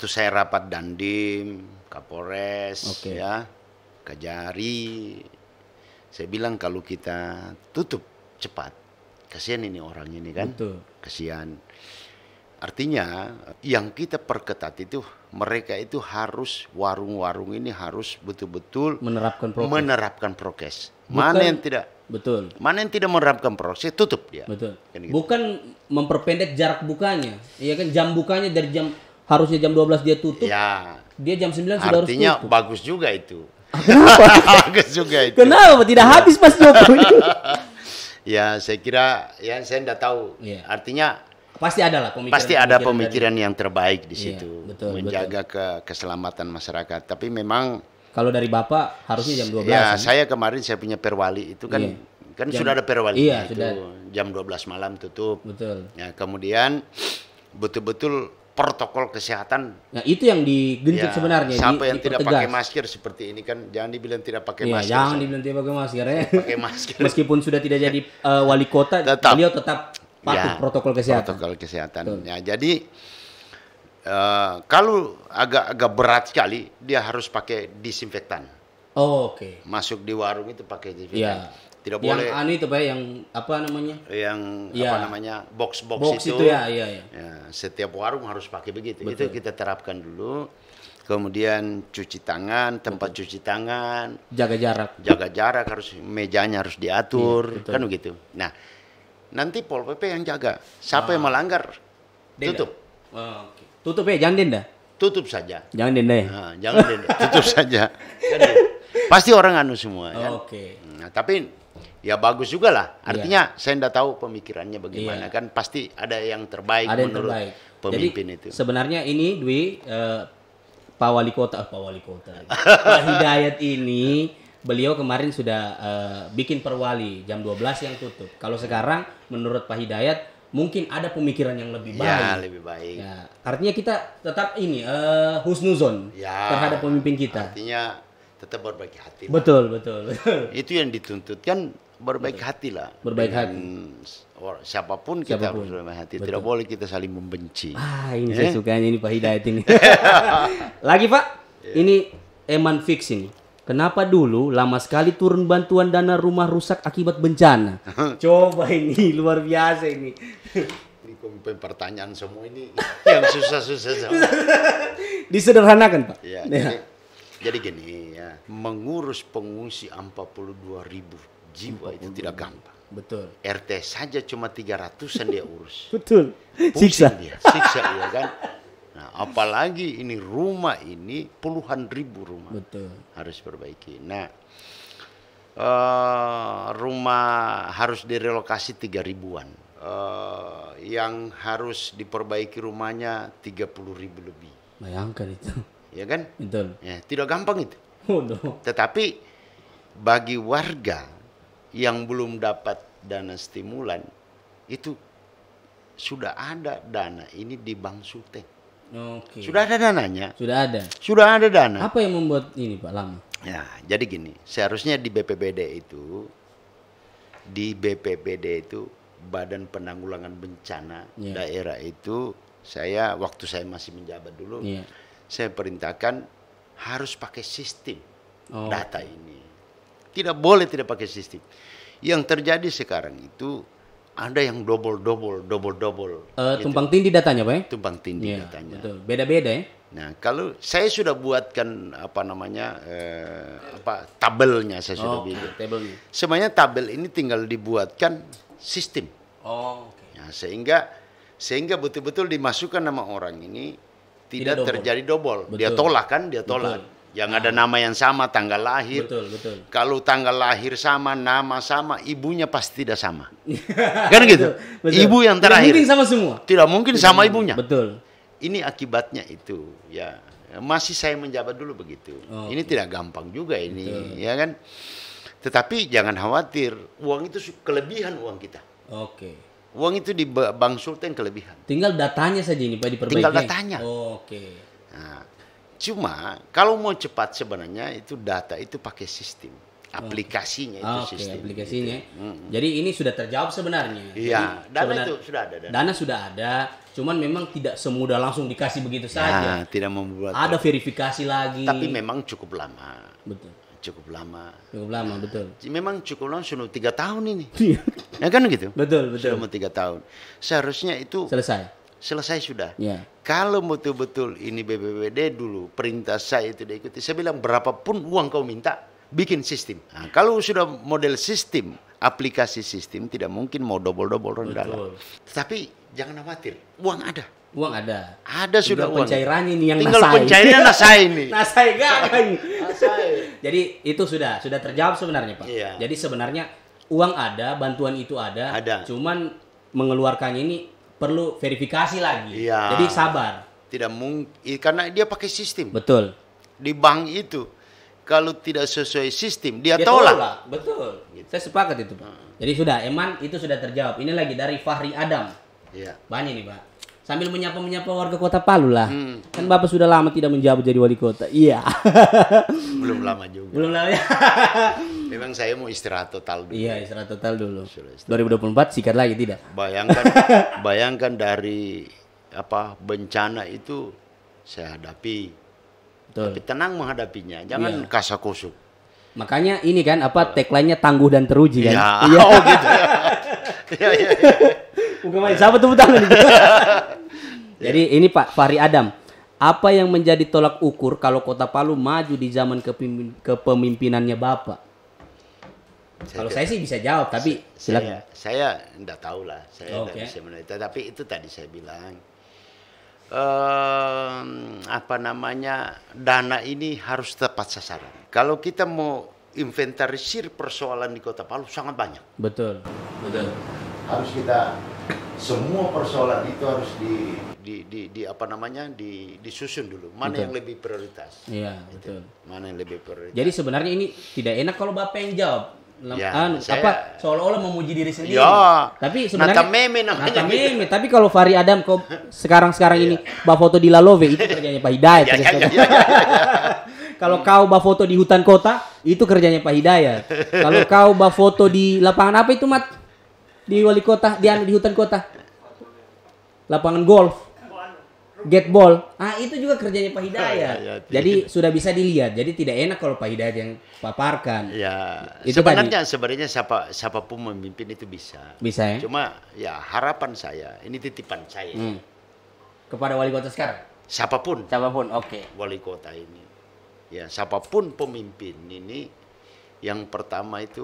itu saya rapat Dandim, Kapolres okay. ya, Kajari, saya bilang kalau kita tutup cepat, kasihan ini orang ini kan. Betul. Kasihan. Artinya yang kita perketat itu mereka itu harus warung-warung ini harus betul-betul menerapkan prokes. Menerapkan prokes. mana yang tidak betul. Mana yang tidak menerapkan prokes ya tutup dia. Betul. Kan gitu. Bukan memperpendek jarak bukanya. Iya kan jam bukanya dari jam harusnya jam 12 dia tutup. Ya. Dia jam 9 sudah Artinya harus tutup. Artinya bagus juga itu. Kenapa? Bagus juga itu. Kenapa tidak habis Mas Joko? ya saya kira ya saya tidak tahu. Yeah. Artinya pasti ada lah pemikiran. Pasti ada pemikiran, pemikiran dari, yang terbaik di iya, situ, betul, menjaga betul. ke keselamatan masyarakat. Tapi memang kalau dari bapak harusnya jam 12. Ya, kan? saya kemarin saya punya perwali itu kan iya. kan jam, sudah ada perwali iya, itu sudah. jam 12 malam tutup. Betul. Ya, kemudian betul-betul protokol kesehatan. Nah, itu yang digencet ya, sebenarnya. Siapa di, yang tidak pakai masker seperti ini kan jangan dibilang tidak pakai ya, masker. jangan dibilang tidak pakai masker ya. Pakai masker. Meskipun sudah tidak jadi uh, wali kota, tetap, beliau tetap patuh ya, protokol kesehatan. Protokol kesehatan. Betul. Ya, jadi uh, kalau agak agak berat sekali dia harus pakai disinfektan. Oh, oke. Okay. Masuk di warung itu pakai disinfektan. Ya tidak yang boleh yang anu itu pak yang apa namanya yang ya. apa namanya box box, box itu, ya, ya, ya. ya setiap warung harus pakai begitu Betul. itu kita terapkan dulu kemudian cuci tangan tempat Betul. cuci tangan jaga jarak jaga jarak harus mejanya harus diatur ya, kan begitu nah nanti pol pp yang jaga siapa ah. yang melanggar denda. tutup oh, okay. tutup ya jangan denda tutup saja jangan denda ya nah, jangan denda tutup saja kan Pasti orang anu semua. Oh, kan? Oke. Okay. Nah, tapi ya bagus juga lah. Iya. Artinya saya tidak tahu pemikirannya bagaimana iya. kan pasti ada yang terbaik ada yang menurut terbaik. pemimpin Jadi, itu. Sebenarnya ini Dwi uh, Pak Wali Kota, eh, Pak Wali Kota, Pak Hidayat ini beliau kemarin sudah uh, bikin perwali jam 12 yang tutup. Kalau sekarang menurut Pak Hidayat mungkin ada pemikiran yang lebih ya, baik. Ya, lebih baik. Ya, artinya kita tetap ini uh, husnuzon ya, terhadap pemimpin kita. Artinya tetap berbagi hati. Betul, betul, betul. Itu yang dituntut kan berbaik hati lah. Berbaik hati. Orang, siapapun, siapapun kita harus berbaik hati. Betul. Tidak boleh kita saling membenci. Ah, ini yeah. saya sukanya ini Pak Hidayat ini. Lagi Pak, yeah. ini Eman Fix ini. Kenapa dulu lama sekali turun bantuan dana rumah rusak akibat bencana? Coba ini luar biasa ini. ini pertanyaan semua ini yang susah-susah semua. Disederhanakan Pak. Ya, ya. Jadi, jadi gini ya, mengurus pengungsi 42 ribu jiwa itu tidak gampang. Betul. RT saja cuma 300-an dia urus. Betul. Pusing siksa. Dia, siksa dia kan. Nah, apalagi ini rumah ini puluhan ribu rumah. Betul. Harus perbaiki. Nah, uh, rumah harus direlokasi tiga ribuan. Uh, yang harus diperbaiki rumahnya tiga puluh ribu lebih. Bayangkan itu. Ya kan? Betul. Ya, tidak gampang itu. Oh, no. Tetapi bagi warga yang belum dapat dana stimulan itu sudah ada dana ini di Bank Sute. Oke. Sudah ada dananya. Sudah ada. Sudah ada dana. Apa yang membuat ini Pak lama? Ya, jadi gini, seharusnya di BPBD itu di BPBD itu Badan Penanggulangan Bencana yeah. daerah itu saya waktu saya masih menjabat dulu yeah. saya perintahkan harus pakai sistem oh. data ini tidak boleh tidak pakai sistem. Yang terjadi sekarang itu ada yang double double double double. Uh, gitu. Tumpang tindih datanya, Pak? Ya? Tumpang tindih yeah, datanya. Betul. Beda-beda ya. Nah, kalau saya sudah buatkan apa namanya eh, apa tabelnya saya oh, sudah bikin. Tabelnya. Semuanya tabel ini tinggal dibuatkan sistem. Oh, okay. Nah, sehingga sehingga betul-betul dimasukkan nama orang ini tidak, tidak terjadi double. Dia tolak kan, dia tolak. Betul. Yang ada ah. nama yang sama, tanggal lahir. Betul, betul. Kalau tanggal lahir sama, nama sama, ibunya pasti tidak sama. kan gitu. Betul, betul. Ibu yang terakhir. Tidak mungkin sama semua. Tidak mungkin tidak sama mungkin. ibunya. Betul. Ini akibatnya itu, ya. Masih saya menjabat dulu begitu. Oh, ini okay. tidak gampang juga ini, betul. ya kan? Tetapi jangan khawatir, uang itu kelebihan uang kita. Oke. Okay. Uang itu di Bang Sultan kelebihan. Tinggal datanya saja ini Pak diperbaiki. Tinggal datanya. Oh, Oke. Okay. Nah, Cuma kalau mau cepat sebenarnya itu data itu pakai sistem. Oh, aplikasinya oh. itu ah, okay. sistem. aplikasinya. Gitu. Mm -hmm. Jadi ini sudah terjawab sebenarnya. Iya, dana sebenar, itu sudah ada. Dana. dana sudah ada, cuman memang tidak semudah langsung dikasih begitu nah, saja. Nah, tidak membuat. Ada verifikasi lagi. Tapi memang cukup lama. Betul cukup lama. Cukup lama, nah, betul. Memang cukup lama sudah tiga tahun ini. Iya. ya kan gitu. Betul, betul. Sudah mau tiga tahun. Seharusnya itu selesai selesai sudah. Yeah. Kalau betul-betul ini BPBD dulu perintah saya itu diikuti, saya bilang berapapun uang kau minta, bikin sistem. Nah, kalau sudah model sistem, aplikasi sistem tidak mungkin mau double-double rendah. Tetapi jangan khawatir, uang ada. Uang ada. Ada sudah Tinggal uang. pencairan ini yang Tinggal nasai. pencairannya nasai ini. nasai gak? nasai. Jadi itu sudah sudah terjawab sebenarnya, Pak. Yeah. Jadi sebenarnya uang ada, bantuan itu ada. Ada. Cuman mengeluarkannya ini perlu verifikasi lagi. Iya. Jadi sabar. Tidak mungkin iya, karena dia pakai sistem. Betul. Di bank itu kalau tidak sesuai sistem dia, dia tolak. tolak. Betul. Gitu. Saya sepakat itu, Hmm. Jadi sudah, Eman itu sudah terjawab. Ini lagi dari Fahri Adam. Iya. Banyak nih, Pak sambil menyapa menyapa warga kota Palu lah. Hmm. Kan bapak sudah lama tidak menjabat jadi wali kota. Iya. Belum lama juga. Belum lama. Ya. Memang saya mau istirahat total dulu. Iya istirahat total dulu. Istirahat. 2024 sikat lagi tidak? Bayangkan, bayangkan dari apa bencana itu saya hadapi. Betul. Tapi tenang menghadapinya, jangan iya. kusuk Makanya ini kan apa tagline-nya tangguh dan teruji kan? Iya. Ya. Oh gitu. Ya. Iya, iya, iya. Bukan siapa tuh tangan Jadi ini Pak Fahri Adam, apa yang menjadi tolak ukur kalau Kota Palu maju di zaman kepemimpinannya Bapak? Saya kalau saya sih bisa jawab, tapi silakan. Saya, saya enggak tahu lah, saya oh, okay. bisa Tapi itu tadi saya bilang, apa namanya dana ini harus tepat sasaran. Kalau kita mau inventarisir persoalan di Kota Palu sangat banyak. Betul, betul. Harus kita semua persoalan itu harus di di, di, di apa namanya di disusun dulu mana betul. yang lebih prioritas iya gitu. betul mana yang lebih prioritas jadi sebenarnya ini tidak enak kalau bapak yang jawab ya, an, saya, apa seolah-olah memuji diri sendiri ya, tapi sebenarnya nata meme namanya nata gitu. meme gitu. tapi kalau Fari Adam kok sekarang sekarang ini iya. bapak foto di Lalove itu kerjanya Pak Hidayat ya, ya, ya, ya, ya. Kalau hmm. kau foto di hutan kota, itu kerjanya Pak Hidayat. Kalau kau bapak foto di lapangan apa itu, Mat? di wali kota di anu, di hutan kota lapangan golf get ball ah itu juga kerjanya Pak Hidayat ya, jadi sudah bisa dilihat jadi tidak enak kalau Pak Hidayat yang paparkan ya itu sebenarnya Pak sebenarnya siapa siapapun memimpin itu bisa bisa ya cuma ya harapan saya ini titipan saya hmm. kepada wali kota sekarang siapapun siapapun oke okay. wali kota ini ya siapapun pemimpin ini yang pertama itu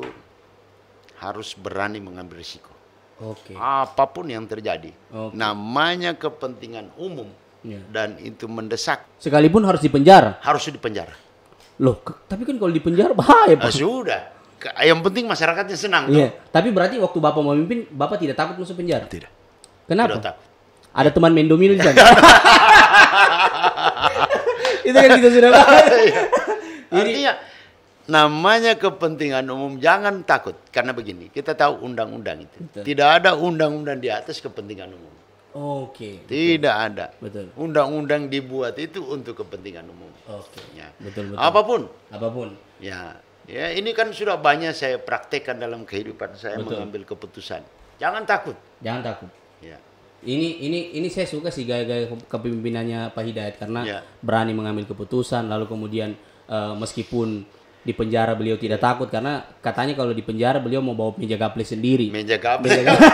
harus berani mengambil risiko. Oke. Okay. Apapun yang terjadi, okay. namanya kepentingan umum yeah. dan itu mendesak. Sekalipun harus dipenjara. Harus dipenjara. Loh, tapi kan kalau dipenjara bahaya. Pak. Eh, sudah. Ah, yang penting masyarakatnya senang. Iya. Yeah. Tapi berarti waktu bapak memimpin, bapak tidak takut masuk penjara? Tidak. Kenapa? Tidak takut. Ada teman mendomino di sana. itu kan kita sudah iya. Artinya, namanya kepentingan umum jangan takut karena begini kita tahu undang-undang itu betul. tidak ada undang-undang di atas kepentingan umum oke okay. tidak betul. ada betul undang-undang dibuat itu untuk kepentingan umum oke okay. ya. betul betul apapun apapun ya ya ini kan sudah banyak saya praktekkan dalam kehidupan saya betul. mengambil keputusan jangan takut jangan takut ya ini ini ini saya suka sih gaya-gaya kepemimpinannya Pak Hidayat karena ya. berani mengambil keputusan lalu kemudian uh, meskipun di penjara beliau tidak takut karena katanya kalau di penjara beliau mau bawa meja gaple sendiri. Meja gaple. Meja gaple.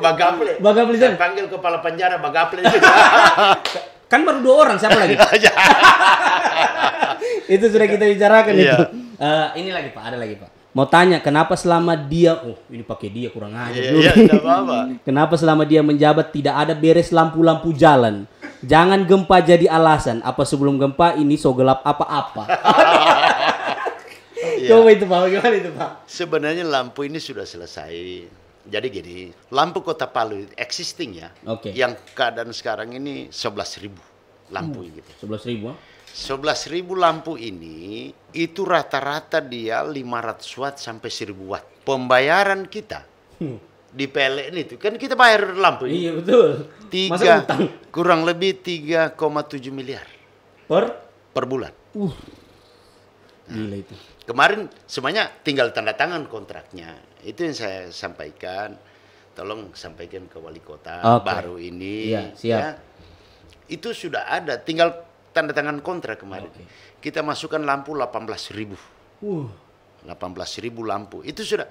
bagaple. Bagaple. Saya panggil kepala penjara bagaple juga. kan baru dua orang siapa lagi? Ya. itu sudah kita bicarakan yeah. itu. Uh, ini lagi Pak, ada lagi Pak. Mau tanya kenapa selama dia oh ini pakai dia kurang aja Yeah, iya, kenapa selama dia menjabat tidak ada beres lampu-lampu jalan? Jangan gempa jadi alasan. Apa sebelum gempa ini so gelap apa-apa? Iya. Coba itu Pak, gimana itu Pak? Sebenarnya lampu ini sudah selesai. Jadi gini, lampu kota Palu existing ya. Oke. Okay. Yang keadaan sekarang ini 11 ribu lampu hmm, gitu. 11 ribu? 11 ah? ribu lampu ini itu rata-rata dia 500 watt sampai 1000 watt. Pembayaran kita hmm. di PLN itu kan kita bayar lampu. Ini. Iya betul. Tiga, kurang lebih 3,7 miliar. Per? Per bulan. Uh. Gila itu. Kemarin semuanya tinggal tanda tangan kontraknya. Itu yang saya sampaikan. Tolong sampaikan ke wali kota okay. baru ini. Iya, siap. Ya. Itu sudah ada, tinggal tanda tangan kontrak kemarin. Okay. Kita masukkan lampu 18.000 ribu. Uh. ribu lampu. Itu sudah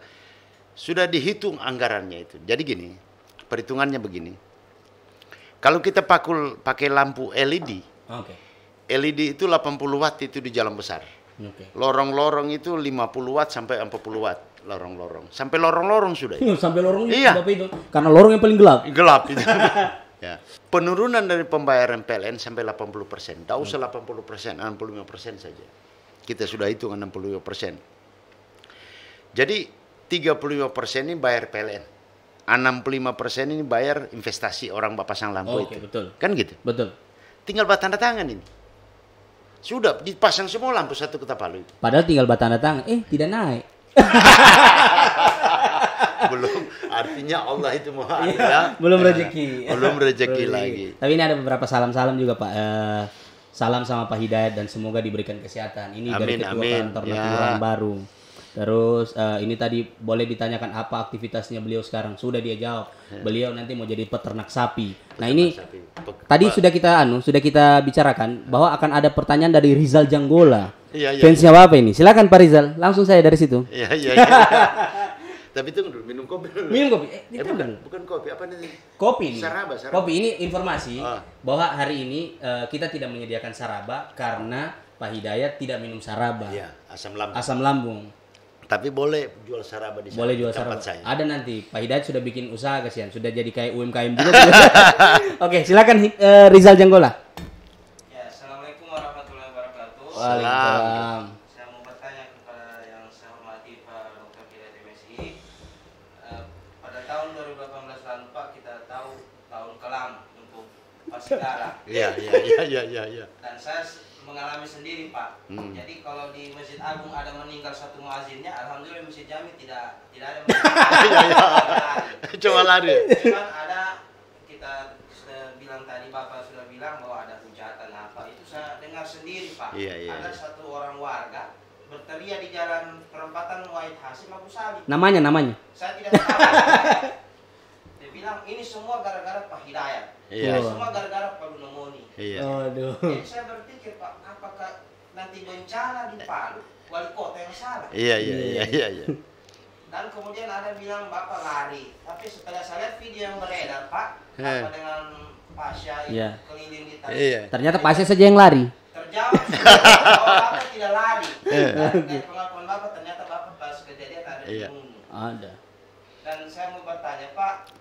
sudah dihitung anggarannya itu. Jadi gini, perhitungannya begini. Kalau kita pakul pakai lampu LED, okay. LED itu 80 watt itu di jalan besar. Okay. Lorong-lorong itu 50 watt sampai 40 watt lorong-lorong. Sampai lorong-lorong sudah. Hmm, sampai lorong iya. itu. Karena lorong yang paling gelap. Gelap itu. ya. Penurunan dari pembayaran PLN sampai 80 persen. Tidak usah 80 persen, 65 persen saja. Kita sudah hitung 65 persen. Jadi 35 persen ini bayar PLN. 65 persen ini bayar investasi orang Bapak Sang Lampu oh, okay, itu. Betul. Kan gitu? Betul. Tinggal buat tanda tangan ini. Sudah dipasang semua lampu satu kota Palu. Padahal tinggal batang datang, eh tidak naik. belum artinya Allah itu maha ya, belum rezeki belum rezeki lagi tapi ini ada beberapa salam-salam juga Pak uh, salam sama Pak Hidayat dan semoga diberikan kesehatan ini amin, dari ketua amin. kantor ya. baru Terus uh, ini tadi boleh ditanyakan apa aktivitasnya beliau sekarang? Sudah dia jawab. Ya. Beliau nanti mau jadi peternak sapi. Nah, peternak nah, ini sapi. tadi sudah kita anu, sudah kita bicarakan bahwa akan ada pertanyaan dari Rizal Janggola. Iya, iya. Fansnya ya. apa ini? Silakan Pak Rizal, langsung saya dari situ. Iya, iya, iya. Tapi itu minum kopi. Minum kopi. Eh, eh bukan, bukan kopi apa nih? Kopi ini. Saraba, saraba. Kopi ini informasi oh. bahwa hari ini uh, kita tidak menyediakan saraba karena Pak Hidayat tidak minum saraba. Iya, asam lambung. Asam lambung. Tapi boleh jual sarapan di Boleh jual saraba. Saya. Ada nanti. Pak Hidayat sudah bikin usaha kasihan, sudah jadi kayak UMKM dulu. Oke, silakan eh, Rizal Jenggola. Ya, Assalamualaikum warahmatullahi wabarakatuh. Waalaikumsalam. Saya mau bertanya kepada yang saya hormati Pak Dokter Hidayat MSI. Uh, eh, pada tahun 2018 lalu Pak kita tahu tahun kelam untuk Pasigala. Iya, iya, iya, iya, iya. Dan saya mengalami sendiri Pak. Hmm. Jadi kalau di Masjid Agung ada meninggal satu muazinnya, alhamdulillah Masjid Jami tidak tidak ada. Iya ya. Cuma ya. lari. Cuma ada kita sudah bilang tadi Bapak sudah bilang bahwa ada hujatan apa itu saya dengar sendiri Pak. Iya, iya, ada iya. satu orang warga berteriak di jalan perempatan Wahid Hasim Abu Salih. Namanya namanya. Saya tidak tahu. bilang ini semua gara-gara Pak Hidayat. Iya. Ini semua gara-gara Pak Lunomoni. Iya. Aduh. Jadi saya berpikir Pak, apakah nanti bencana di Palu wali kota yang salah? Iya iya iya iya. iya. Dan kemudian ada bilang Bapak lari, tapi setelah saya lihat video yang beredar Pak, apa dengan Pasya iya. keliling di tanah. Iya. Ternyata Pasya saja yang lari. Terjawab. Bapak tidak lari. Iya. Dan pengakuan Bapak ternyata Bapak pas kejadian ada iya. di Ada. Dan saya mau bertanya Pak,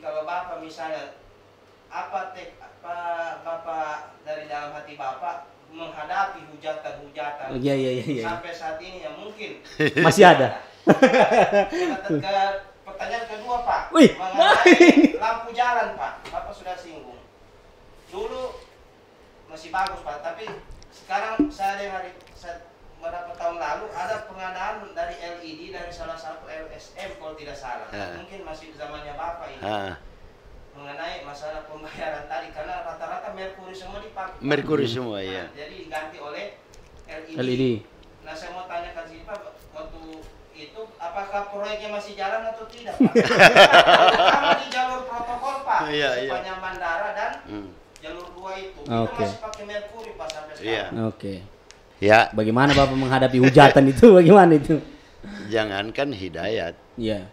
kalau Bapak misalnya apa tek apa Bapak dari dalam hati Bapak menghadapi hujatan-hujatan oh, iya, iya, iya. iya. sampai saat ini ya mungkin masih ada. Ke pertanyaan kedua Pak, Wih, mengenai lampu jalan Pak, Bapak sudah singgung. Dulu masih bagus Pak, tapi sekarang saya dengar saya beberapa tahun lalu ada pengadaan dari LED dari salah satu LSM kalau tidak salah. Ha. Mungkin masih zamannya Bapak ini. Ha. Mengenai masalah pembayaran tadi karena rata-rata merkuri semua dipakai. Merkuri hmm. semua nah, ya. Jadi diganti oleh LED. LED. Nah, saya mau tanya ke Pak waktu itu apakah proyeknya masih jalan atau tidak Pak? di jalur protokol Pak, iya, iya. sepanjang bandara dan hmm. jalur dua itu okay. kita masih pakai merkuri Pak sampai sekarang. Yeah. Oke. Okay. Ya. Bagaimana Bapak menghadapi hujatan itu? Bagaimana itu? Jangankan hidayat. Ya,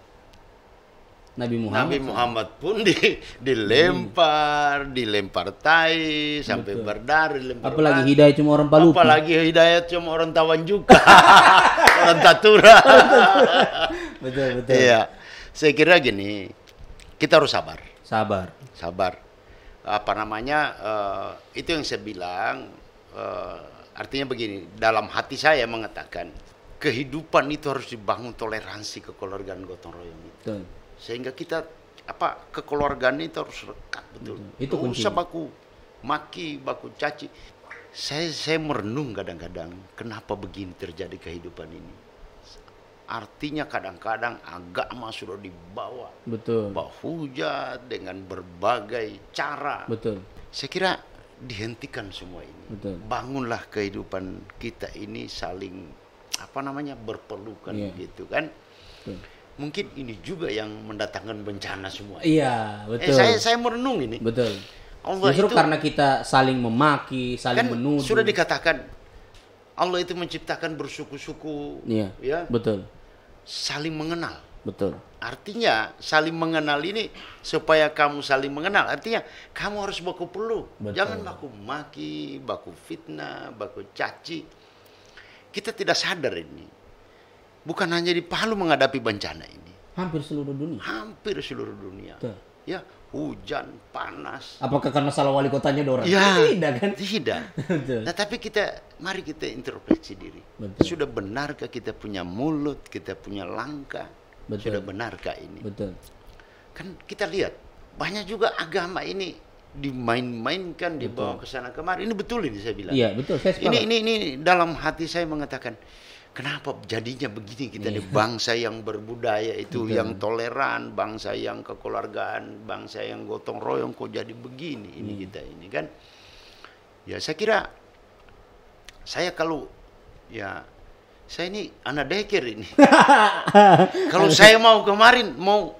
Nabi Muhammad. Nabi Muhammad pun di, dilempar, hmm. dilempar tai sampai Betul. berdarah, dilempar. Apalagi mati. hidayat cuma orang Palu. Apalagi hidayat cuma orang Tawan juga. orang Tatura. betul, betul. Iya. Saya kira gini, kita harus sabar. Sabar. Sabar. Apa namanya? Uh, itu yang saya bilang uh, Artinya begini, dalam hati saya mengatakan kehidupan itu harus dibangun toleransi kekeluargaan gotong royong itu. Betul. Sehingga kita apa kekeluargaan itu harus rekat betul. betul. Itu kunci. usah baku maki, baku caci. Saya saya merenung kadang-kadang kenapa begini terjadi kehidupan ini. Artinya kadang-kadang agama sudah dibawa. Betul. Bahwa dengan berbagai cara. Betul. Saya kira dihentikan semua ini. Betul. Bangunlah kehidupan kita ini saling apa namanya berpelukan yeah. gitu kan. Betul. Mungkin ini juga yang mendatangkan bencana semua. Iya, yeah, betul. Eh, saya saya merenung ini. Betul. Allah Justru itu, karena kita saling memaki, saling kan menuduh. Sudah dikatakan Allah itu menciptakan bersuku-suku. Iya. Yeah, ya. Betul. Saling mengenal. Betul. Artinya saling mengenal ini supaya kamu saling mengenal. Artinya kamu harus baku perlu. Betul. Jangan baku maki, baku fitnah, baku caci. Kita tidak sadar ini. Bukan hanya di Palu menghadapi bencana ini. Hampir seluruh dunia. Hampir seluruh dunia. Betul. Ya, hujan, panas. Apakah karena salah wali kotanya Dora? Ya, tidak kan? Tidak. Nah, tapi kita mari kita introspeksi diri. Betul. Sudah benarkah kita punya mulut, kita punya langkah? Betul. Sudah benarkah ini? Betul. Kan kita lihat banyak juga agama ini dimain-mainkan dibawa ke sana kemari. Ini betul ini saya bilang. Iya, betul. Saya ini ini ini dalam hati saya mengatakan kenapa jadinya begini kita di iya. bangsa yang berbudaya itu Betul. yang toleran bangsa yang kekeluargaan bangsa yang gotong royong kok jadi begini ini hmm. kita ini kan ya saya kira saya kalau ya saya ini anak deker ini. Kalau saya mau kemarin mau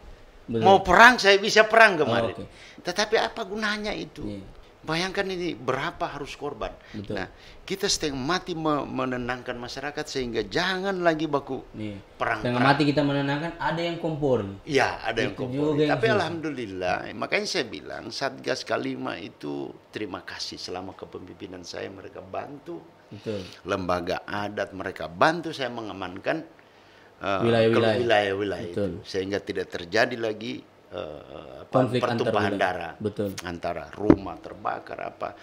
Betul. mau perang saya bisa perang oh, kemarin. Oh, okay. Tetapi apa gunanya itu? Yeah. Bayangkan ini berapa harus korban. Betul. Nah, kita setengah mati menenangkan masyarakat sehingga jangan lagi baku yeah. perang. Setengah mati kita menenangkan ada yang kompor. ya ada yang kompor. Tapi alhamdulillah, makanya saya bilang Satgas Kalima itu terima kasih selama kepemimpinan saya mereka bantu Betul. lembaga adat mereka bantu saya mengamankan eh, wilayah-wilayah uh, itu sehingga tidak terjadi lagi uh, pertumpahan darah Betul. antara rumah terbakar apa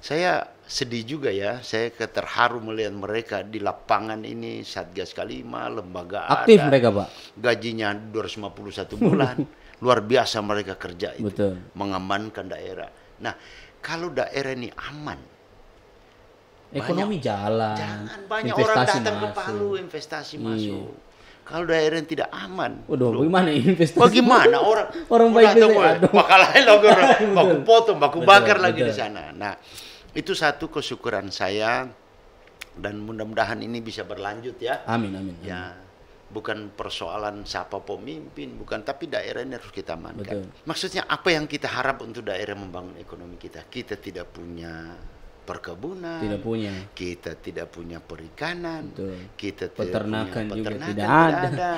saya sedih juga ya saya terharu melihat mereka di lapangan ini satgas kalima lembaga aktif adat, mereka pak gajinya 251 bulan luar biasa mereka kerja itu Betul. mengamankan daerah nah kalau daerah ini aman ekonomi banyak, jalan jangan banyak investasi orang datang masuk. ke Palu investasi iya. masuk kalau daerah yang tidak aman. Waduh, Loh. bagaimana investasi? Bagaimana orang orang baik itu bakalan logor, baku potong, baku bakar betul. lagi di sana. Nah, itu satu kesyukuran saya dan mudah-mudahan ini bisa berlanjut ya. Amin amin. Ya, amin. Ya, bukan persoalan siapa pemimpin, bukan tapi daerah ini harus kita mankan. Betul. Maksudnya apa yang kita harap untuk daerah membangun ekonomi kita? Kita tidak punya perkebunan, tidak punya. Kita tidak punya perikanan, Betul. kita tidak peternakan punya peternakan juga tidak, tidak ada. ada.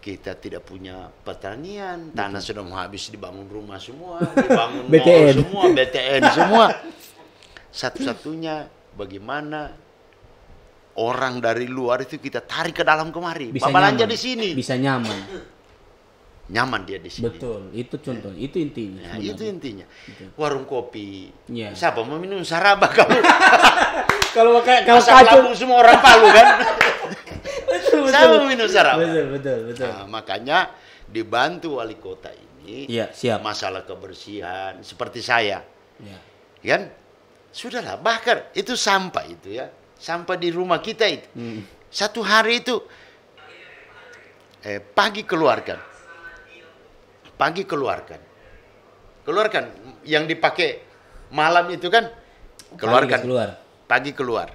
Kita tidak punya pertanian, Betul. tanah sudah mau habis dibangun rumah semua, dibangun BTN. semua, BTN semua. Satu-satunya bagaimana orang dari luar itu kita tarik ke dalam kemari. Bisa Bapak belanja di sini. Bisa nyaman. nyaman dia di sini. Betul, itu contoh, ya. itu intinya. Ya, itu intinya. Betul. Warung kopi. Ya. Siapa mau minum saraba kamu? kalau kayak kalau kacau semua orang Palu kan. betul, betul. Siapa mau minum saraba? Betul, betul, betul. Nah, makanya dibantu wali kota ini. Ya, siap. Masalah kebersihan seperti saya. Ya. Kan? Sudahlah, bakar itu sampah itu ya. Sampah di rumah kita itu. Hmm. Satu hari itu eh, pagi keluarkan pagi keluarkan. Keluarkan yang dipakai malam itu kan keluarkan. Pagi keluar. Pagi keluar.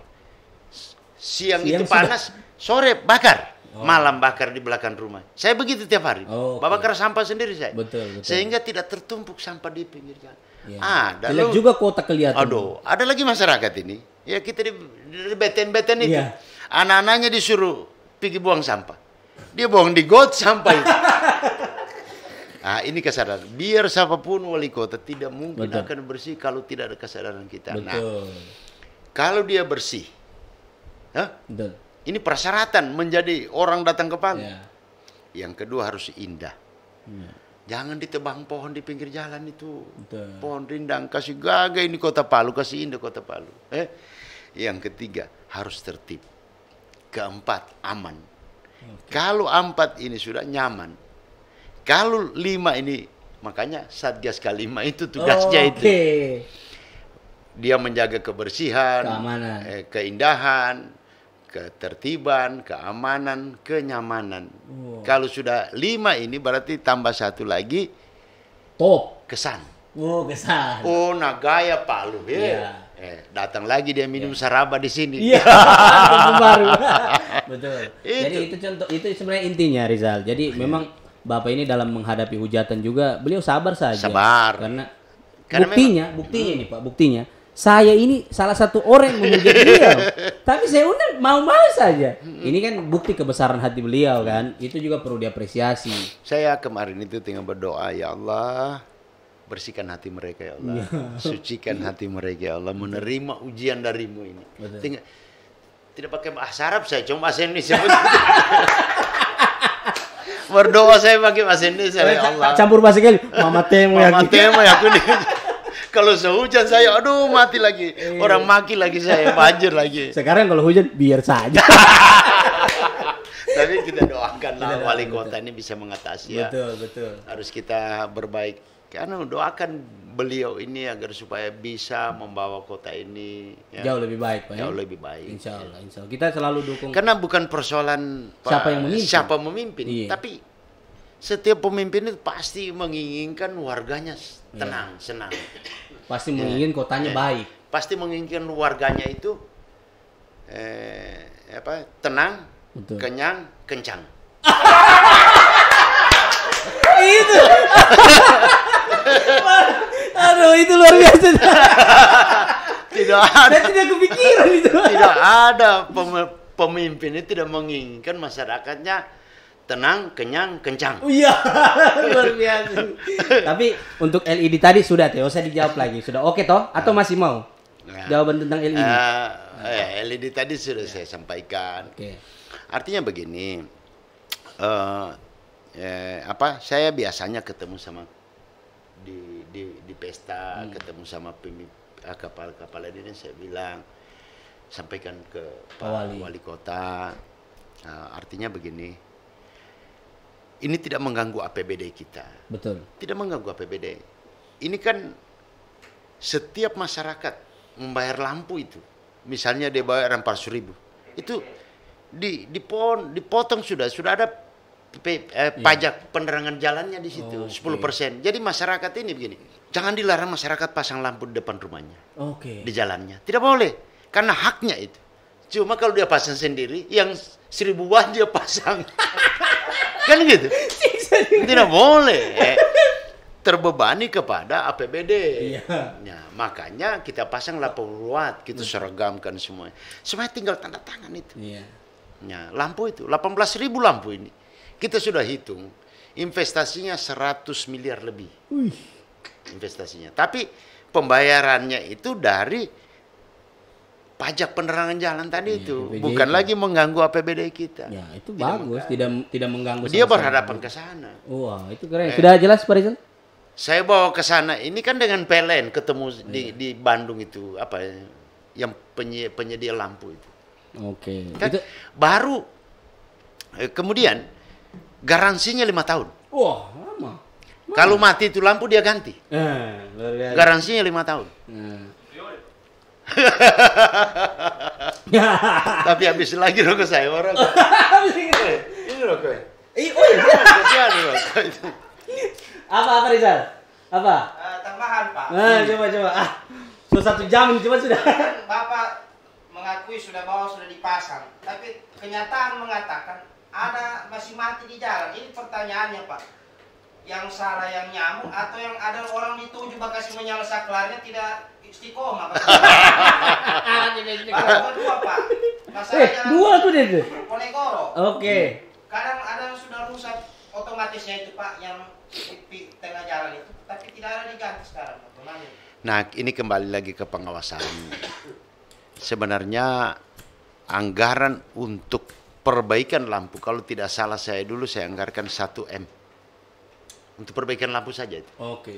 Siang, Siang itu panas, sore bakar. Oh. Malam bakar di belakang rumah. Saya begitu tiap hari. Oh, okay. Bakar sampah sendiri saya. Betul, betul. Sehingga tidak tertumpuk sampah di pinggir jalan. Ya. Ada juga kota kelihatan. Aduh, ada lagi masyarakat ini. Ya kita di, di beten-beten itu. Ya. Anak-anaknya disuruh pergi buang sampah. Dia buang di got sampah itu. Nah, ini kesadaran. Biar siapapun wali kota tidak mungkin Betul. akan bersih kalau tidak ada kesadaran kita. Nah, Betul. Nah, kalau dia bersih, huh? Betul. ini persyaratan menjadi orang datang ke panggung. Yeah. Yang kedua harus indah. Yeah. Jangan ditebang pohon di pinggir jalan itu. Betul. Pohon rindang kasih gagah ini kota Palu kasih indah kota Palu. Eh, yang ketiga harus tertib. Keempat aman. Okay. Kalau empat ini sudah nyaman, kalau lima ini, makanya Satgas Kalima itu tugasnya oh, okay. itu. Dia menjaga kebersihan, keamanan. Eh, keindahan, ketertiban, keamanan, kenyamanan. Wow. Kalau sudah lima ini berarti tambah satu lagi top kesan. Oh kesan. Oh Nagaya Palu ya. Yeah. Eh, datang lagi dia minum yeah. saraba di sini. Iya. Yeah. baru. Betul. Itu. Jadi itu contoh itu sebenarnya intinya Rizal. Jadi yeah. memang Bapak ini dalam menghadapi hujatan juga beliau sabar saja. Sabar. Karena, Karena buktinya, memang, buktinya hmm. nih Pak, buktinya saya ini salah satu orang yang menghujat beliau. Tapi saya undang mau-mau saja. Ini kan bukti kebesaran hati beliau kan. Itu juga perlu diapresiasi. Saya kemarin itu tinggal berdoa ya Allah bersihkan hati mereka ya Allah, ya. sucikan hati mereka ya Allah, menerima ujian darimu ini. Tinggal, tidak pakai bahasa Arab saya, cuma bahasa Indonesia. berdoa saya pakai bahasa Indonesia ya Allah. Campur bahasa Inggris. Mama temu ya. Mama gitu. temu ya aku kalau sehujan saya aduh mati lagi. Eh. Orang maki lagi saya, banjir lagi. Sekarang kalau hujan biar saja. Tapi kita doakan lah wali kota ini bisa mengatasi ya. Betul, betul. Harus kita berbaik karena doakan beliau ini agar supaya bisa membawa kota ini ya, jauh lebih baik pak ya? jauh ya? lebih baik insya Allah insya Allah kita selalu dukung karena bukan persoalan siapa pak, yang memimpin siapa memimpin iya. tapi setiap pemimpin itu pasti menginginkan warganya iya. tenang iya. senang pasti ya. menginginkan kotanya ya. baik pasti menginginkan warganya itu eh, apa tenang Betul. kenyang kencang itu Aduh, itu luar biasa. tidak ada. Saya tidak kepikiran itu. tidak ada pemimpin itu tidak menginginkan masyarakatnya tenang, kenyang, kencang. Oh iya, luar biasa. Tapi untuk LED tadi sudah Teo, saya dijawab lagi. Sudah oke okay, toh? Atau nah. masih mau? Nah, Jawaban tentang LED. Uh, eh, oh ya, LED tadi sudah ya. saya sampaikan. Okay. Artinya begini, uh, eh, apa? Saya biasanya ketemu sama di di, di pesta hmm. ketemu sama ah, kapal kepala ini saya bilang sampaikan ke Pak Wali, Wali Kota uh, artinya begini ini tidak mengganggu APBD kita betul tidak mengganggu APBD ini kan setiap masyarakat membayar lampu itu misalnya dia bayar empat ribu itu di di pon dipotong sudah sudah ada P, eh, iya. pajak penerangan jalannya di situ oh, okay. 10%. Jadi masyarakat ini begini, jangan dilarang masyarakat pasang lampu di depan rumahnya. Oke. Okay. Di jalannya. Tidak boleh karena haknya itu. Cuma kalau dia pasang sendiri yang seribuan dia pasang. kan gitu. Tidak boleh. Terbebani kepada APBD. Iya. Nah, makanya kita pasang lampu ruat, kita seragamkan semuanya. Semuanya tinggal tanda tangan itu. Iya. Nah, lampu itu 18.000 lampu ini kita sudah hitung investasinya 100 miliar lebih. Investasinya. Tapi pembayarannya itu dari pajak penerangan jalan tadi ya, itu, bukan itu. lagi mengganggu APBD kita. Ya, itu tidak bagus, mengganggu. tidak tidak mengganggu. Dia berhadapan ke sana. Wah, itu keren. Eh. Sudah jelas Pak Rizal? Saya bawa ke sana. Ini kan dengan PLN ketemu ya. di iya. di Bandung itu apa yang penyedia, penyedia lampu itu. Oke. Kan itu... baru eh, kemudian Garansinya lima tahun. Wah, lama. lama. Kalau mati itu lampu dia ganti. Eh, Garansinya lima tahun. Eh. Tapi habis lagi rokok saya orang. Eh, ini rokoknya. Ini oh iya. Apa apa Rizal? Apa? Uh, tambahan Pak. Nah, coba coba. Ah, sudah satu jam cuma sudah. Kan Bapak mengakui sudah bahwa sudah dipasang, tapi kenyataan mengatakan ada masih mati di jalan. Ini pertanyaannya Pak. Yang salah yang nyamuk atau yang ada orang dituju bakasi menyala saklarnya tidak istiqomah. Pak, dua Pak. eh, dua tuh deh. Oke. Okay. Kadang ada yang sudah rusak otomatisnya itu Pak yang di tengah jalan itu, tapi tidak ada diganti sekarang. Nah, ini kembali lagi ke pengawasan. Sebenarnya anggaran untuk perbaikan lampu. Kalau tidak salah saya dulu saya anggarkan 1 M untuk perbaikan lampu saja itu. Oke.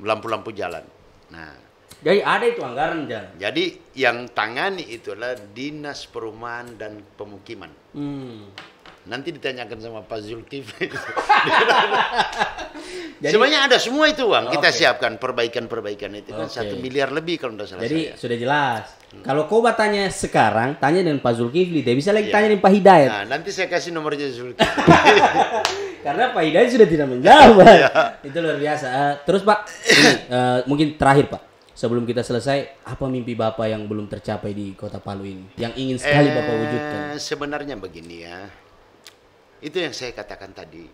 Lampu-lampu jalan. Nah. Jadi ada itu anggaran jalan. Jadi yang tangani itulah dinas perumahan dan pemukiman. Hmm. Nanti ditanyakan sama Pak Zulkifli. Semuanya ada semua itu uang Kita okay. siapkan perbaikan-perbaikan itu kan satu miliar lebih kalau tidak salah. Jadi saya. sudah jelas. Hmm. Kalau kau bertanya sekarang, tanya dengan Pak Zulkifli. Dia bisa lagi yeah. tanya dengan Pak Hidayat. Nah, nanti saya kasih nomornya Zulkifli. Karena Pak Hidayat sudah tidak menjawab. yeah. Itu luar biasa. Eh, terus Pak, ini, uh, mungkin terakhir Pak. Sebelum kita selesai, apa mimpi Bapak yang belum tercapai di Kota Palu ini? Yang ingin sekali eh, Bapak wujudkan? Sebenarnya begini ya itu yang saya katakan tadi.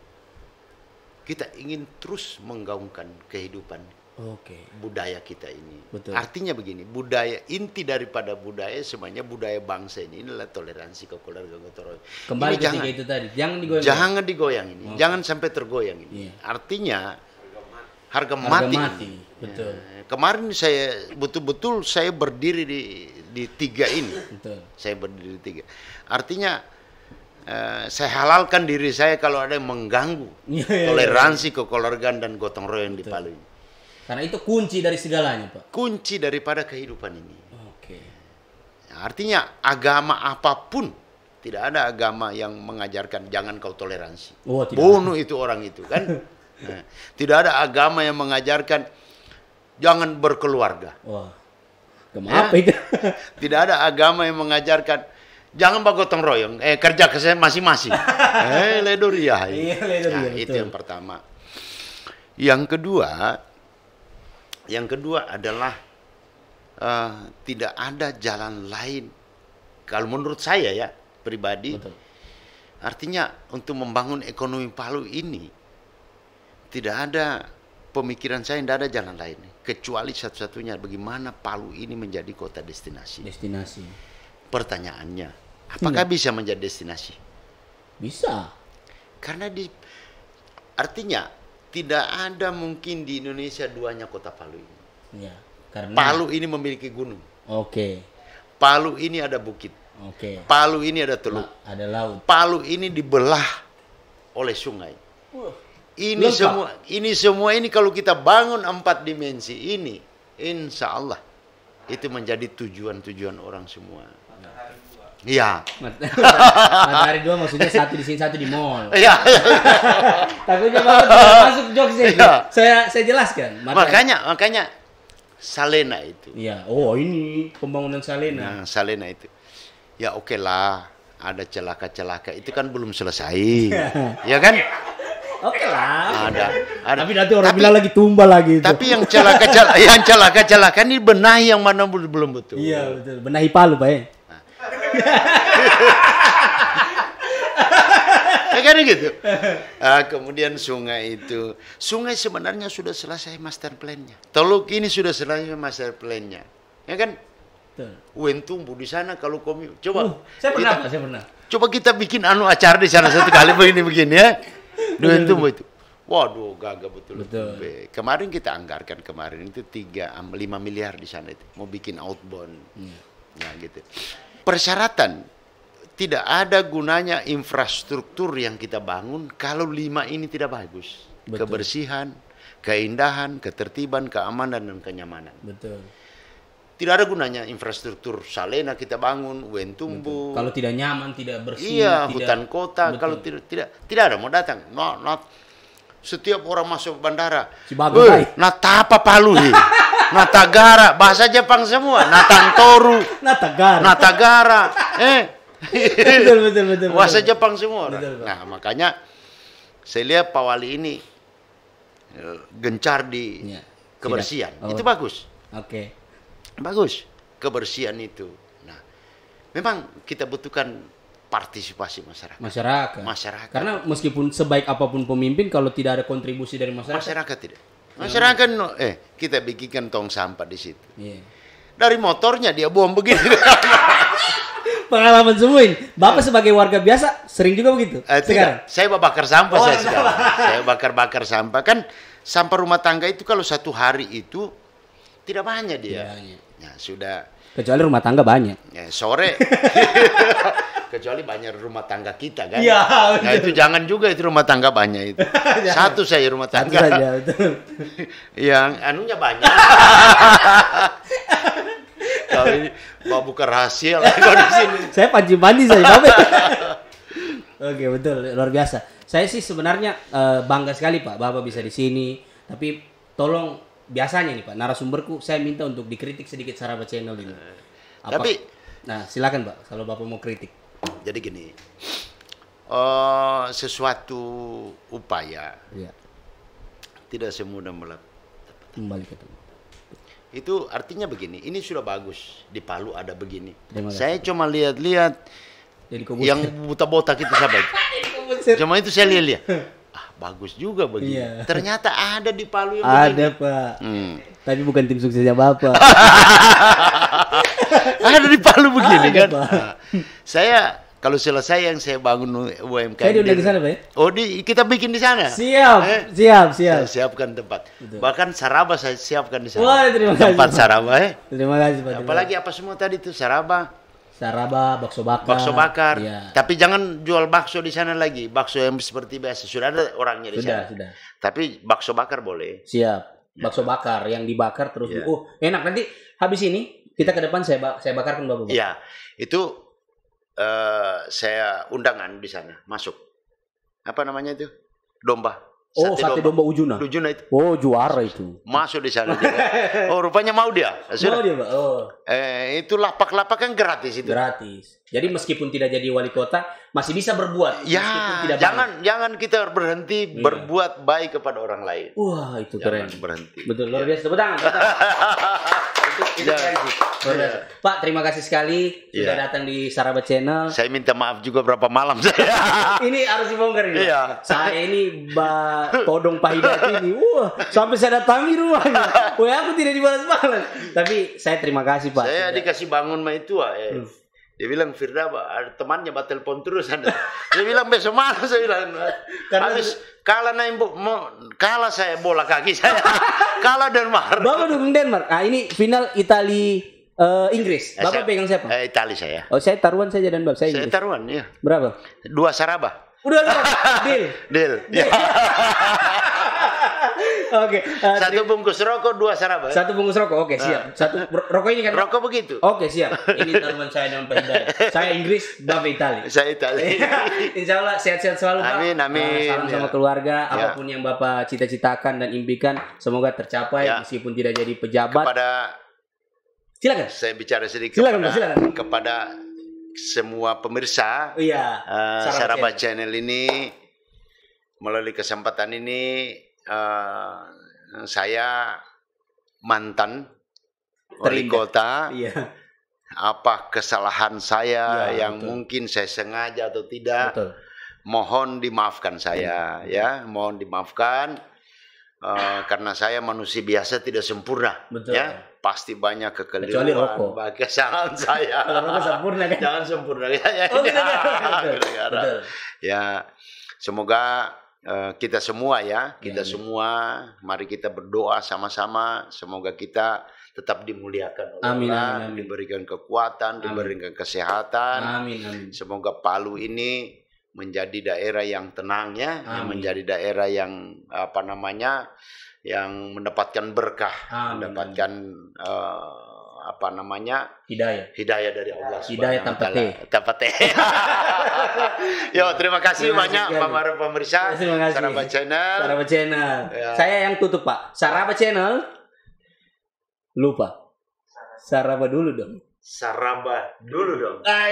Kita ingin terus menggaungkan kehidupan okay. budaya kita ini. Betul. Artinya begini, budaya inti daripada budaya semuanya budaya bangsa ini adalah toleransi kekeluargaan gotong Kembali ini jangan, itu tadi, jangan digoyang. Jangan digoyang ini, okay. jangan sampai tergoyang ini. Yeah. Artinya harga mati. Harga mati. Betul. Ya, kemarin saya betul-betul saya berdiri di di tiga ini. Betul. Saya berdiri di tiga. Artinya Eh, saya halalkan diri saya kalau ada yang mengganggu iya, iya, iya. toleransi kekeluargaan dan gotong royong di Palu ini. Karena itu kunci dari segalanya, Pak. Kunci daripada kehidupan ini. Oke. Okay. artinya agama apapun tidak ada agama yang mengajarkan jangan kau toleransi. Oh, tidak. Bunuh itu orang itu kan. Eh, tidak ada agama yang mengajarkan jangan berkeluarga. Wah. kenapa ya? itu? tidak ada agama yang mengajarkan jangan gotong royong eh kerja ke saya masing-masing eh ledoria iya ledoria nah, ya, itu yang pertama yang kedua yang kedua adalah uh, tidak ada jalan lain kalau menurut saya ya pribadi Betul. artinya untuk membangun ekonomi Palu ini tidak ada pemikiran saya tidak ada jalan lain kecuali satu-satunya bagaimana Palu ini menjadi kota destinasi destinasi Pertanyaannya, apakah hmm. bisa menjadi destinasi? Bisa. Karena di artinya tidak ada mungkin di Indonesia duanya kota Palu ini. Ya, karena Palu ini memiliki gunung. Oke. Okay. Palu ini ada bukit. Oke. Okay. Palu ini ada teluk. La, ada laut. Palu ini dibelah oleh sungai. Uh, ini lengkap. semua ini semua ini kalau kita bangun empat dimensi ini, insya Allah itu menjadi tujuan-tujuan orang semua. Iya. Matahari dua maksudnya satu di sini satu di mall. Iya. Takutnya banget masuk jokes ini. Ya. Saya saya jelaskan. Matahari. Makanya makanya Salena itu. Iya. Oh ini pembangunan Salena. Nah, Salena itu. Ya oke okay lah. Ada celaka-celaka itu kan belum selesai. ya kan? Oke okay lah. Ada, ada. Tapi nanti orang tapi, bilang lagi tumbal lagi. Itu. Tapi yang celaka-celaka, yang celaka-celaka ini benahi yang mana belum betul. Iya betul. Benahi palu pak. Ya. kan gitu. Ah, kemudian sungai itu, sungai sebenarnya sudah selesai master plan-nya. Teluk ini sudah selesai master plan-nya. Ya kan? Wen bu di sana kalau kami Coba. Uh, saya pernah, kita, saya pernah. Coba kita bikin anu acara di sana satu kali begini-begini ya. Wen tumbuh itu. Waduh, gagah betul. betul. Kemarin kita anggarkan kemarin itu tiga lima miliar di sana itu. Mau bikin outbound. Hmm. Nah, gitu persyaratan tidak ada gunanya infrastruktur yang kita bangun kalau lima ini tidak bagus. Betul. Kebersihan, keindahan, ketertiban, keamanan dan kenyamanan. Betul. Tidak ada gunanya infrastruktur Salena kita bangun, Wentumbu. Betul. Kalau tidak nyaman, tidak bersih, iya, tidak... hutan kota. Betul. Kalau tidak, tidak, tidak ada mau datang. No, not. Setiap orang masuk bandara, si Nah, tapa palu sih. Natagara, bahasa Jepang semua. Natantoru. Natagara. Natagara. Eh. betul, betul, betul. Bahasa betul. Jepang semua. Betul, betul. Nah, makanya saya lihat Pak Wali ini eh, gencar di ya. kebersihan. Oh. Itu bagus. Oke. Okay. Bagus kebersihan itu. Nah, memang kita butuhkan partisipasi masyarakat. Masyarakat. Masyarakat. Karena meskipun sebaik apapun pemimpin kalau tidak ada kontribusi dari masyarakat. Masyarakat tidak. Masyarakat no, eh kita bikinkan tong sampah di situ. Yeah. Dari motornya dia buang begini. Pengalaman semua ini. Bapak sebagai warga biasa sering juga begitu. Eh, sekarang. Tidak. Saya bakar sampah oh, saya sekarang. saya bakar-bakar sampah kan sampah rumah tangga itu kalau satu hari itu tidak banyak dia. yeah. ya. sudah Kecuali rumah tangga banyak. Ya, sore. Kecuali banyak rumah tangga kita kan. Iya. Nah itu jangan juga itu rumah tangga banyak itu. Satu saya rumah tangga. Satu saja, Yang anunya banyak. Kalau mau buka rahasia lah di sini. Saya panji mandi saya Oke betul luar biasa. Saya sih sebenarnya uh, bangga sekali Pak Bapak bisa di sini. Tapi tolong biasanya nih Pak, narasumberku saya minta untuk dikritik sedikit sarabat channel ini. Eh, Apa? Tapi nah silakan Pak kalau Bapak mau kritik. Jadi gini. Uh, sesuatu upaya ya. tidak semudah melap kembali ke tempat. Itu artinya begini, ini sudah bagus di Palu ada begini. Saya cuma lihat-lihat yang buta buta kita gitu, sahabat. Cuma itu saya lihat-lihat. bagus juga begini. Iya. Yeah. ternyata ada di Palu yang ada begini. pak hmm. tapi bukan tim suksesnya bapak ada di Palu begini ada, kan pak. Nah, saya kalau selesai yang saya bangun UMKM saya udah di sana pak ya? oh di kita bikin di sana siap eh, siap siap saya siapkan tempat Betul. bahkan Saraba saya siapkan di sana Wah, terima tempat kasih, Saraba eh terima kasih pak apalagi apa semua tadi itu Saraba Saraba, bakso bakar. Bakso bakar. Ya. Tapi jangan jual bakso di sana lagi. Bakso yang seperti biasa. Sudah ada orangnya di sudah, sana. Sudah, Tapi bakso bakar boleh. Siap. Ya. Bakso bakar yang dibakar terus. Ya. Oh, enak. Nanti habis ini kita ke depan saya bak saya bakarkan Bapak. Iya. Itu uh, saya undangan di sana. Masuk. Apa namanya itu? Domba. Oh, sate, sate domba, domba Ujuna. Ujuna itu. Oh, juara itu. Masuk di sana Oh, rupanya mau dia. Sudah. Mau dia, Pak. Oh. Eh, itu lapak-lapak kan gratis itu. Gratis. Jadi meskipun tidak jadi wali kota, masih bisa berbuat. Ya, tidak jangan baik. jangan kita berhenti hmm. berbuat baik kepada orang lain. Wah, itu jangan keren. Berhenti. Betul, luar iya. biasa. Tepuk tangan. Iya. Pak, terima kasih sekali ya. sudah datang di Sarabat Channel. Saya minta maaf juga berapa malam saya. ini harus dibongkar ini. Iya. Saya ini ba Todong Pahidati ini. Wah, sampai saya datangi rumahnya. Wah, aku tidak dibalas-balas. Tapi saya terima kasih, Pak. Saya sudah. dikasih bangun ma itu, eh. Hmm dia bilang Firda temannya telepon terus anda. Dia bilang besok malam saya bilang Karena habis kalah naik bu, kalah saya bola kaki saya kalah Denmark. Bapak dukung Denmark. Ah ini final Itali uh, Inggris. Eh, Bapak saya, pegang siapa? Eh, Itali saya. Oh saya taruhan saja dan Bapak saya. Inggris. Saya taruhan ya. Berapa? Dua saraba. Udah lah. deal. Deal. deal. oke. Okay. Uh, eh, satu bungkus rokok, dua sarapan. Satu bungkus rokok, oke okay, ah. siap. Satu rokok ini kan. Rokok begitu. Oke okay, siap. Ini teman saya dengan pendek. Saya Inggris, Bapak Itali. Saya Itali. Insya Allah sehat-sehat selalu. Pak. Amin, amin. Ah, salam ya. sama keluarga. Ya. Apapun yang Bapak cita-citakan dan impikan, semoga tercapai ya. meskipun tidak jadi pejabat. Kepada silakan. Saya bicara sedikit. Silakan, kepada, silakan. Kepada semua pemirsa. iya. Uh, eh, Saraba Channel ini melalui kesempatan ini uh, saya mantan wali kota. Iya. Apa kesalahan saya ya, yang betul. mungkin saya sengaja atau tidak? Betul. Mohon dimaafkan saya ya, ya. mohon dimaafkan uh, karena saya manusia biasa tidak sempurna betul. ya pasti banyak kekeliruan kecuali kesalahan saya rokok sempurna kan jangan sempurna ya ya, oh, ya. Betul. Betul. ya semoga Eh, kita semua ya, kita Amin. Ya, ya. semua mari kita berdoa sama-sama semoga kita tetap dimuliakan oleh Allah, amin, diberikan kekuatan, amin. diberikan kesehatan. Amin, amin. Semoga Palu ini menjadi daerah yang tenang ya, amin. menjadi daerah yang apa namanya? yang mendapatkan berkah, amin, mendapatkan Uh, apa namanya hidayah hidayah dari Allah hidayah tanpa teh tanpa teh yo terima kasih terima banyak Maru pemirsa Saraba Channel Saraba Channel ya. saya yang tutup pak Saraba Channel lupa Saraba dulu dong Saraba dulu dong ah,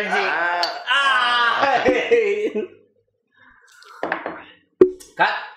Ah. Ah. Kak